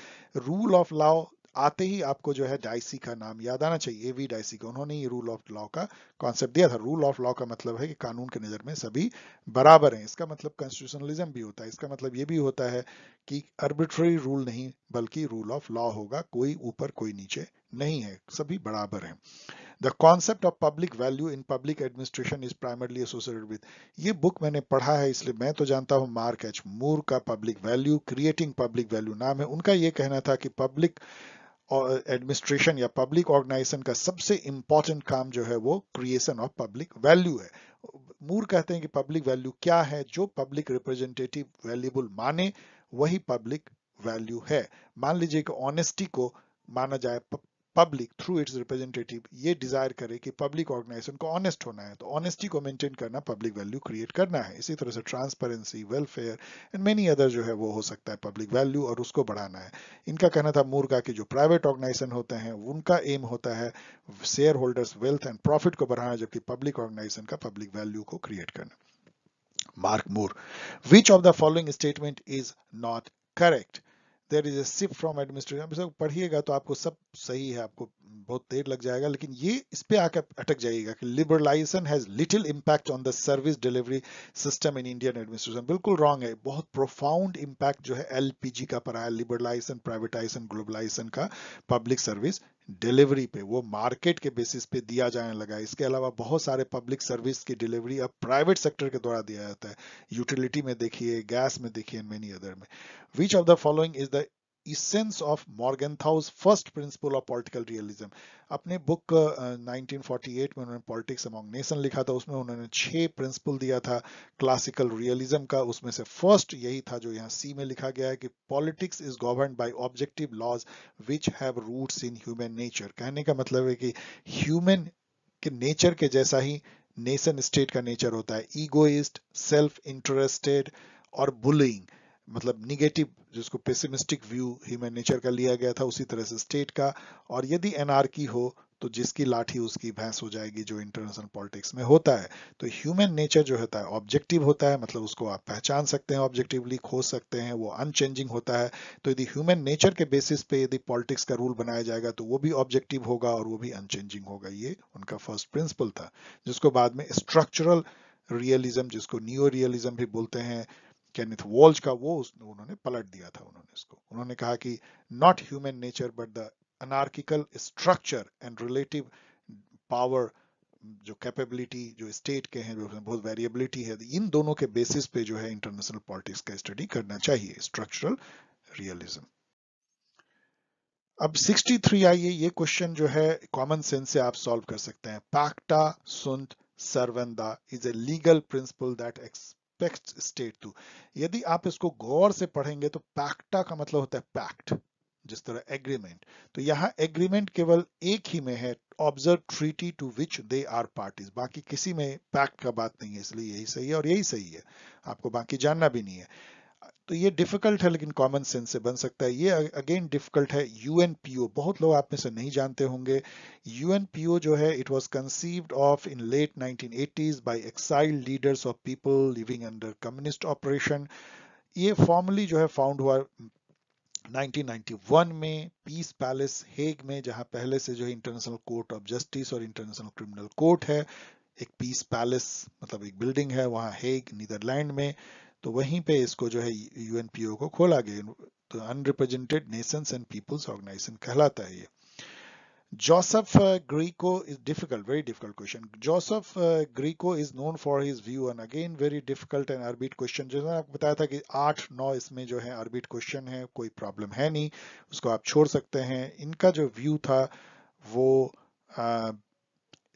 rule of law आते ही आपको जो है डाइसी का नाम याद आना चाहिए ए वी डाइसी का उन्होंने ये रूल ऑफ लॉ का कॉन्सेप्ट दिया था रूल ऑफ लॉ का मतलब है कि कानून के नज़र में सभी बराबर हैं इसका मतलब कॉन्स्टिट्यूशनलिज्म भी होता है इसका मतलब ये भी होता है कि अर्बिट्री रूल नहीं बल्कि रूल ऑफ लॉ होगा कोई ऊपर कोई नीचे नहीं है सभी बराबर हैं the concept of public value in public administration is primarily associated with ये बुक मैंने पढ़ा है इसलिए मैं तो जानता हूँ मार्क एच मूर का public value creating public value नाम है उनका ये कहना था कि पब्लिक public एडमिनिस्ट्रेशन या पब्लिक ऑर्गेनाइजेशन का सबसे इंपॉर्टेंट काम जो है वो क्रिएशन ऑफ पब्लिक वैल्यू है मूर कहते हैं कि पब्लिक वैल्यू क्या है जो पब्लिक रिप्रेजेंटेटिव वैल्यूबल माने वही पब्लिक वैल्यू है मान लीजिए कि ऑनेस्टी को माना जाए पब्लिक थ्रू इट्स रिप्रेजेंटेटिव ये डिजायर करे कि पब्लिक ऑर्गेनाइजेशन को ऑनेस्ट होना है तो ऑनेस्टी को मेंटेन करना पब्लिक वैल्यू क्रिएट करना है इसी तरह से transparency welfare and many other जो है वो हो सकता है पब्लिक वैल्यू और उसको बढ़ाना है इनका कहना था मूर के जो प्राइवेट ऑर्गेनाइजेशन होते हैं उनका एम होता है shareholders wealth and profit को बढ़ाना जबकि पब्लिक ऑर्गेनाइजेशन का पब्लिक वैल्यू को क्रिएट करना Mark Moore which of the following statement is not correct there is a shift from administration पढ़िएगा तो आपको सब सही है आपको बहुत देर लग जाएगा लेकिन ये इस पे आकर अटक जाएगा कि liberalisation has little impact on the service delivery system in Indian administration बिल्कुल रॉन्ग है बहुत प्रोफाउंड इम्पैक्ट जो है एलपीजी का पर आया लिबरलाइजेशन प्राइवेटाइजेशन ग्लोबलाइजेशन का पब्लिक सर्विस डिलीवरी पे वो मार्केट के बेसिस पे दिया जाने लगा इसके अलावा बहुत सारे पब्लिक सर्विस की डिलीवरी अब प्राइवेट सेक्टर के द्वारा दिया जाता है यूटिलिटी में देखिए गैस में देखिए मेनी अदर में which of the following is the essence of Morgenthau's first principle of political realism. अपने बुक uh, 1948 में उन्होंने पॉलिटिक्स अमॉन्ग नेशन लिखा था उसमें उन्होंने छह प्रिंसिपल दिया था क्लासिकल रियलिज्म का उसमें से फर्स्ट यही था जो यहाँ सी में लिखा गया है कि politics is govern by objective laws which have roots in human nature कहने का मतलब है कि ह्यूमन के नेचर के जैसा ही नेशन स्टेट का नेचर होता है ईगोइस्ट सेल्फ इंटरेस्टेड और बुलिंग मतलब निगेटिव जिसको पेसिमिस्टिक व्यू ह्यूमन नेचर का लिया गया था उसी तरह से स्टेट का और यदि एनआरकी हो तो जिसकी लाठी उसकी भैंस हो जाएगी जो इंटरनेशनल पॉलिटिक्स में होता है तो ह्यूमन नेचर जो होता है ऑब्जेक्टिव होता है मतलब उसको आप पहचान सकते हैं ऑब्जेक्टिवली खोज सकते हैं वो अनचेंजिंग होता है तो यदि ह्यूमन नेचर के बेसिस पे यदि पॉलिटिक्स का रूल बनाया जाएगा तो वो भी ऑब्जेक्टिव होगा और वो भी अनचेंजिंग होगा ये उनका फर्स्ट प्रिंसिपल था जिसको बाद में स्ट्रक्चरल रियलिज्म जिसको न्यू रियलिज्म भी बोलते हैं केनिथ वॉल्ज का वो उन्होंने पलट दिया था उन्होंने इसको उन्होंने कहा कि not human nature but the anarchical structure and relative power जो कैपेबिलिटी जो स्टेट के हैं जो बहुत वेरिएबिलिटी है तो इन दोनों के बेसिस पे जो है इंटरनेशनल पॉलिटिक्स का स्टडी करना चाहिए स्ट्रक्चरल रियलिज्म अब 63 आइए ये क्वेश्चन जो है कॉमन सेंस से आप सॉल्व कर सकते हैं pacta sunt servanda is a legal principle that expect state to यदि आप इसको गौर से पढ़ेंगे तो पैक्टा का मतलब होता है पैक्ट जिस तरह एग्रीमेंट तो यहाँ एग्रीमेंट केवल एक ही में है observe treaty to which they are parties बाकी किसी में पैक्ट का बात नहीं है इसलिए यही सही है और यही सही है आपको बाकी जानना भी नहीं है तो ये डिफिकल्ट है लेकिन कॉमन सेंस से बन सकता है ये अगेन डिफिकल्ट है यूएनपीओ बहुत लोग आप में से नहीं जानते होंगे यूएनपीओ जो है it was conceived of in late 1980s by exile leaders of people living under communist operation ये फॉर्मली जो है फाउंड हुआ 1991 में पीस पैलेस हेग में जहां पहले से जो इंटरनेशनल कोर्ट ऑफ जस्टिस और इंटरनेशनल क्रिमिनल कोर्ट है एक पीस पैलेस मतलब एक बिल्डिंग है वहां हेग नीदरलैंड में तो वहीं पे इसको जो है यूएनपीओ को खोला गया तो Unrepresented Nations and Peoples Organisation कहलाता है ये Joseph Grieco is difficult very difficult question Joseph Grieco is known for his view and again very difficult and arbitrary question जैसे आपको बताया था कि आठ नौ इसमें जो है आर्बिट क्वेश्चन है कोई प्रॉब्लम है नहीं उसको आप छोड़ सकते हैं इनका जो व्यू था वो uh,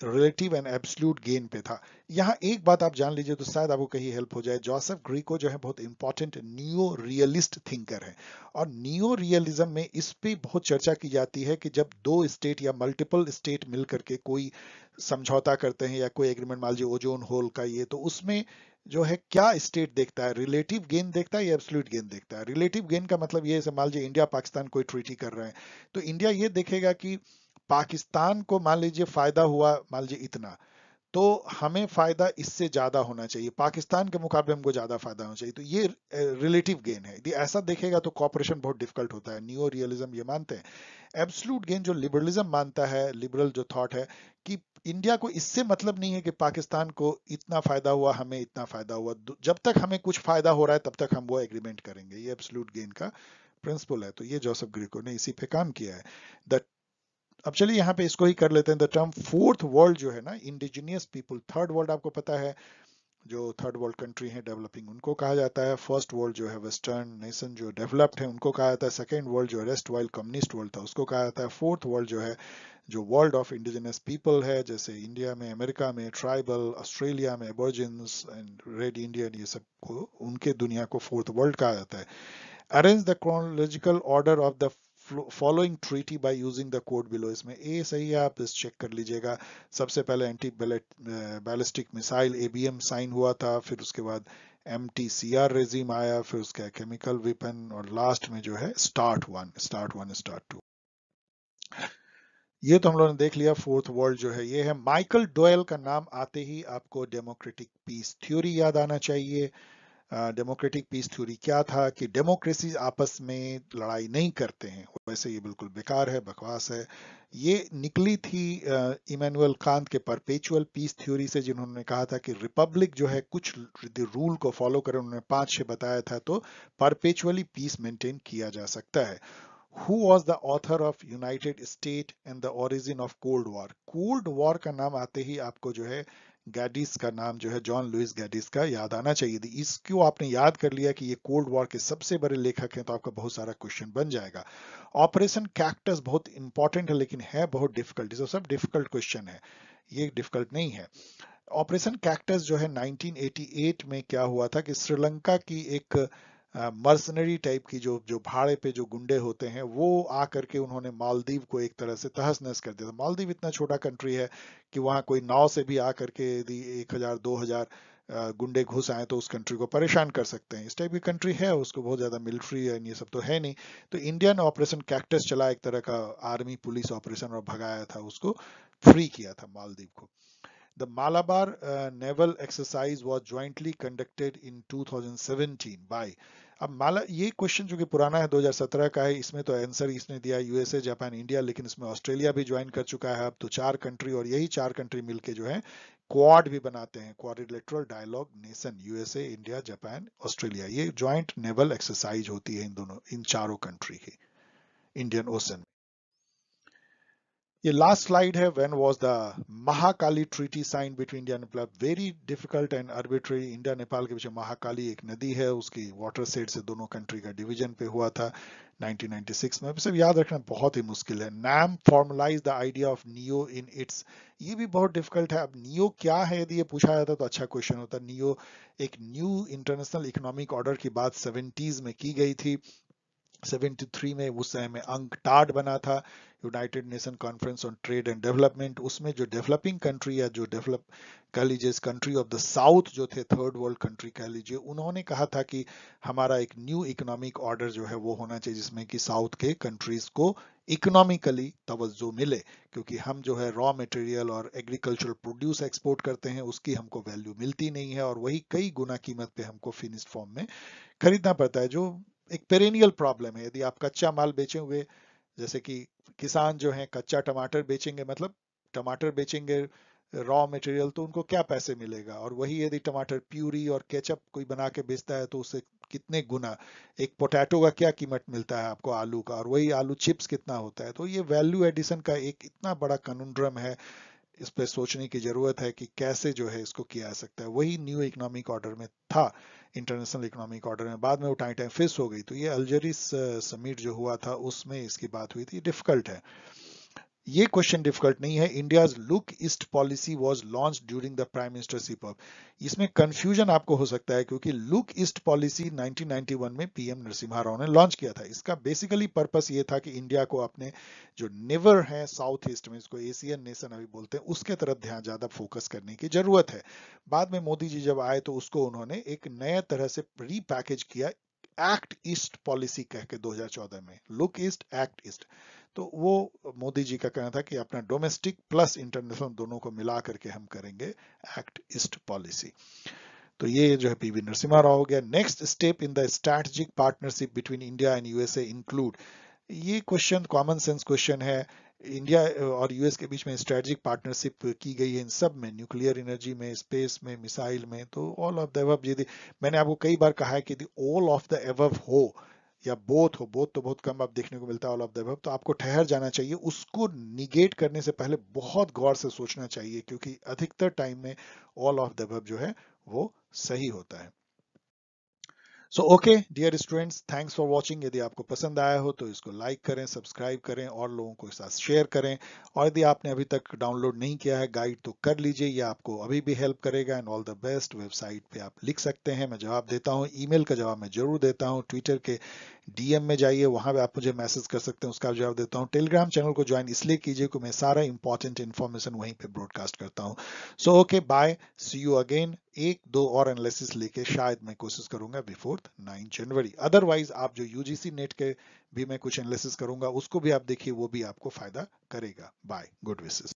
relative and absolute gain पे था यहाँ एक बात आप जान लीजिए तो शायद आपको कहीं हेल्प हो जाए जोसेफ ग्रीको जो है बहुत इंपॉर्टेंट नियो रियलिस्ट थिंकर है और नियो रियलिज्म में इस पे बहुत चर्चा की जाती है कि जब दो स्टेट या मल्टीपल स्टेट मिल करके कोई समझौता करते हैं या कोई एग्रीमेंट मान लीजिए ओजोन होल का ये तो उसमें जो है क्या स्टेट देखता है रिलेटिव गेन देखता है या एब्सोल्यूट गेन देखता है रिलेटिव गेन का मतलब ये है मान लीजिए इंडिया पाकिस्तान कोई ट्रीटी कर रहे हैं तो इंडिया ये देखेगा कि पाकिस्तान को मान लीजिए फायदा हुआ मान लीजिए इतना तो हमें फायदा इससे ज्यादा होना चाहिए पाकिस्तान के मुकाबले हमको ज्यादा फायदा होना चाहिए तो ये रिलेटिव गेन है यदि ऐसा देखेगा तो कॉपरेशन बहुत डिफिकल्ट होता है न्यू रियलिज्म ये मानते हैं एब्सलूट गेन जो लिबरलिज्म मानता है लिबरल जो थॉट है कि इंडिया को इससे मतलब नहीं है कि पाकिस्तान को इतना फायदा हुआ हमें इतना फायदा हुआ जब तक हमें कुछ फायदा हो रहा है तब तक हम वो एग्रीमेंट करेंगे ये एब्सलूट गेन का प्रिंसिपल है तो ये जोसेफ ग्रिको ने इसी पे काम किया है द अब चलिए यहाँ पे इसको ही कर लेते हैं द टर्म फोर्थ वर्ल्ड जो है ना इंडिजिनियस पीपल थर्ड वर्ल्ड आपको पता है जो थर्ड वर्ल्ड कंट्री है डेवलपिंग उनको कहा जाता है फर्स्ट वर्ल्ड जो है वेस्टर्न नेशन जो डेवलप्ड है उनको कहा जाता है सेकेंड वर्ल्ड जो रेस्ट वाइल कम्युनिस्ट वर्ल्ड था उसको कहा जाता है फोर्थ वर्ल्ड जो है जो वर्ल्ड ऑफ इंडिजिनियस पीपल है जैसे इंडिया में अमेरिका में ट्राइबल ऑस्ट्रेलिया में एबोर्जिन्स एंड रेड इंडियन ये सब को उनके दुनिया को फोर्थ वर्ल्ड कहा जाता है arrange the chronological order of the following treaty by using the code below इसमें ए सही है आप इस चेक कर लीजिएगा सबसे पहले anti ballistic missile ABM sign हुआ था फिर उसके बाद M T C R regime आया फिर उसके केमिकल वेपन और लास्ट में जो है START one START one START two ये तो हम लोगों ने देख लिया फोर्थ वर्ल्ड जो है ये है माइकल डोयल का नाम आते ही आपको डेमोक्रेटिक पीस थ्योरी याद आना चाहिए डेमोक्रेटिक पीस थ्योरी क्या था कि डेमोक्रेसी आपस में लड़ाई नहीं करते हैं वैसे ये बिल्कुल बेकार है बकवास है ये निकली थी इमैनुअल कांत के परपेचुअल पीस थ्योरी से जिन्होंने कहा था कि रिपब्लिक जो है कुछ रूल को फॉलो करें उन्होंने पांच छह बताया था तो परपेचुअली पीस मेंटेन किया जा सकता है who was the author of United State and the origin of Cold War? Cold War का नाम आते ही आपको जो है गैडिस का नाम जो है जॉन लुइस गैडिस का याद आना चाहिए थी इसको आपने याद कर लिया कि ये कोल्ड वॉर के सबसे बड़े लेखक हैं तो आपका बहुत सारा क्वेश्चन बन जाएगा ऑपरेशन कैक्टस बहुत इंपॉर्टेंट है लेकिन है बहुत डिफिकल्ट तो सब डिफिकल्ट क्वेश्चन है ये डिफिकल्ट नहीं है ऑपरेशन कैक्टस जो है नाइनटीन में क्या हुआ था कि श्रीलंका की एक मर्सनरी टाइप की जो जो भाड़े पे जो गुंडे होते हैं वो आ करके उन्होंने मालदीव को एक तरह से तहस नहस कर दिया था मालदीव इतना छोटा कंट्री है कि वहाँ कोई नाव से भी आ करके यदि एक हज़ार दो हज़ार गुंडे घुस आए तो उस कंट्री को परेशान कर सकते हैं इस टाइप की कंट्री है उसको बहुत ज़्यादा मिलिट्री है ये सब तो है नहीं तो इंडिया ने ऑपरेशन कैक्टस चला एक तरह का आर्मी पुलिस ऑपरेशन और भगाया था उसको फ्री किया था मालदीव को The Malabar uh, Naval Exercise was jointly conducted in 2017 by अब माला ये क्वेश्चन जो कि पुराना है 2017 का है इसमें तो आंसर इसने दिया यूएसए जापान इंडिया लेकिन इसमें ऑस्ट्रेलिया भी ज्वाइन कर चुका है अब तो चार कंट्री और यही चार कंट्री मिलके जो है क्वाड भी बनाते हैं quadrilateral dialogue nation USA India Japan Australia ये ज्वाइंट नेवल एक्सरसाइज होती है इन दोनों इन चारों कंट्री की इंडियन ओशन ये लास्ट स्लाइड है when was the Mahakali treaty sign between India Nepal very difficult and arbitrary India Nepal के बीच महाकाली एक नदी है उसकी वाटर सेट से दोनों कंट्री का डिवीजन पे हुआ था 1996 में सब याद रखना बहुत ही मुश्किल है NAM formalise the idea of neo in its ये भी बहुत डिफिकल्ट है अब नियो क्या है यदि ये पूछा जाता तो अच्छा क्वेश्चन होता नियो एक न्यू इंटरनेशनल इकोनॉमिक ऑर्डर की बात सेवेंटीज में की गई थी 73 में उस समय में अंक टाड बना था United Nation Conference on Trade and Development उसमें जो डेवलपिंग कंट्री या जो डेवलप कह लीजिए कंट्री ऑफ द साउथ जो थे थर्ड वर्ल्ड कंट्री कह लीजिए उन्होंने कहा था कि हमारा एक न्यू इकोनॉमिक ऑर्डर जो है वो होना चाहिए जिसमें कि साउथ के कंट्रीज को इकोनॉमिकली तवज्जो मिले क्योंकि हम जो है रॉ मटेरियल और एग्रीकल्चरल प्रोड्यूस एक्सपोर्ट करते हैं उसकी हमको वैल्यू मिलती नहीं है और वही कई गुना कीमत पे हमको फिनिश्ड फॉर्म में खरीदना पड़ता है जो एक पेरेनियल प्रॉब्लम है यदि आप कच्चा माल बेचे हुए जैसे कि किसान जो है कच्चा टमाटर बेचेंगे मतलब टमाटर बेचेंगे रॉ मटेरियल तो उनको क्या पैसे मिलेगा और वही यदि टमाटर प्यूरी और केचप कोई बना के बेचता है तो उसे कितने गुना एक पोटैटो का क्या कीमत मिलता है आपको आलू का और वही आलू चिप्स कितना होता है तो ये वैल्यू एडिशन का एक इतना बड़ा कनुंड्रम है इस पर सोचने की ज़रूरत है कि कैसे जो है इसको किया जा सकता है वही न्यू इकोनॉमिक ऑर्डर में था इंटरनेशनल इकोनॉमिक ऑर्डर में बाद में वो टाइम फिस हो गई तो ये अल्जेरिस समिट जो हुआ था उसमें इसकी बात हुई थी डिफिकल्ट है ये क्वेश्चन डिफिकल्ट नहीं है India Look East Policy was launch during the prime ministership of इसमें कंफ्यूजन आपको हो सकता है क्योंकि लुक ईस्ट पॉलिसी 1991 में पीएम नरसिम्हा राव ने लॉन्च किया था इसका बेसिकली पर्पस ये था कि इंडिया को अपने जो नेवर है साउथ ईस्ट में इसको एशियन नेशन अभी बोलते हैं उसके तरफ ध्यान ज्यादा फोकस करने की जरूरत है बाद में मोदी जी जब आए तो उसको उन्होंने एक नया तरह से रीपैकेज किया एक्ट ईस्ट पॉलिसी कह के 2014 में लुक ईस्ट एक्ट ईस्ट तो वो मोदी जी का कहना था कि अपना डोमेस्टिक प्लस इंटरनेशनल दोनों को मिला करके हम करेंगे एक्ट ईस्ट पॉलिसी तो ये जो है पीवी नरसिम्हा राव हो गया next step in the strategic partnership between India and USA include ये क्वेश्चन कॉमन सेंस क्वेश्चन है इंडिया uh, और यूएस के बीच में स्ट्रैटेजिक पार्टनरशिप की गई है इन सब में न्यूक्लियर एनर्जी में स्पेस में मिसाइल में तो ऑल ऑफ द एवब यदि मैंने आपको कई बार कहा है कि यदि ऑल ऑफ द एवब हो या बोथ हो बोथ तो बहुत कम आप देखने को मिलता है ऑल ऑफ द तो आपको ठहर जाना चाहिए उसको निगेट करने से पहले बहुत गौर से सोचना चाहिए क्योंकि अधिकतर टाइम में ऑल ऑफ द जो है वो सही होता है so okay dear students thanks for watching यदि आपको पसंद आया हो तो इसको लाइक करें सब्सक्राइब करें और लोगों को साथ शेयर करें और यदि आपने अभी तक डाउनलोड नहीं किया है गाइड तो कर लीजिए यह आपको अभी भी हेल्प करेगा and all the best website पे आप लिख सकते हैं मैं जवाब देता हूँ ईमेल का जवाब मैं जरूर देता हूँ ट्विटर के डीएम में जाइए वहां पे आप मुझे मैसेज कर सकते हैं उसका जवाब देता हूँ टेलीग्राम चैनल को ज्वाइन इसलिए कीजिए कि मैं सारा इंपॉर्टेंट इन्फॉर्मेशन वहीं पे ब्रॉडकास्ट करता हूँ so okay bye see you again एक दो और एनालिसिस लेके शायद मैं कोशिश करूंगा बिफोर नाइन जनवरी अदरवाइज आप जो यूजीसी नेट के भी मैं कुछ एनालिसिस करूंगा उसको भी आप देखिए वो भी आपको फायदा करेगा बाय गुड विशेष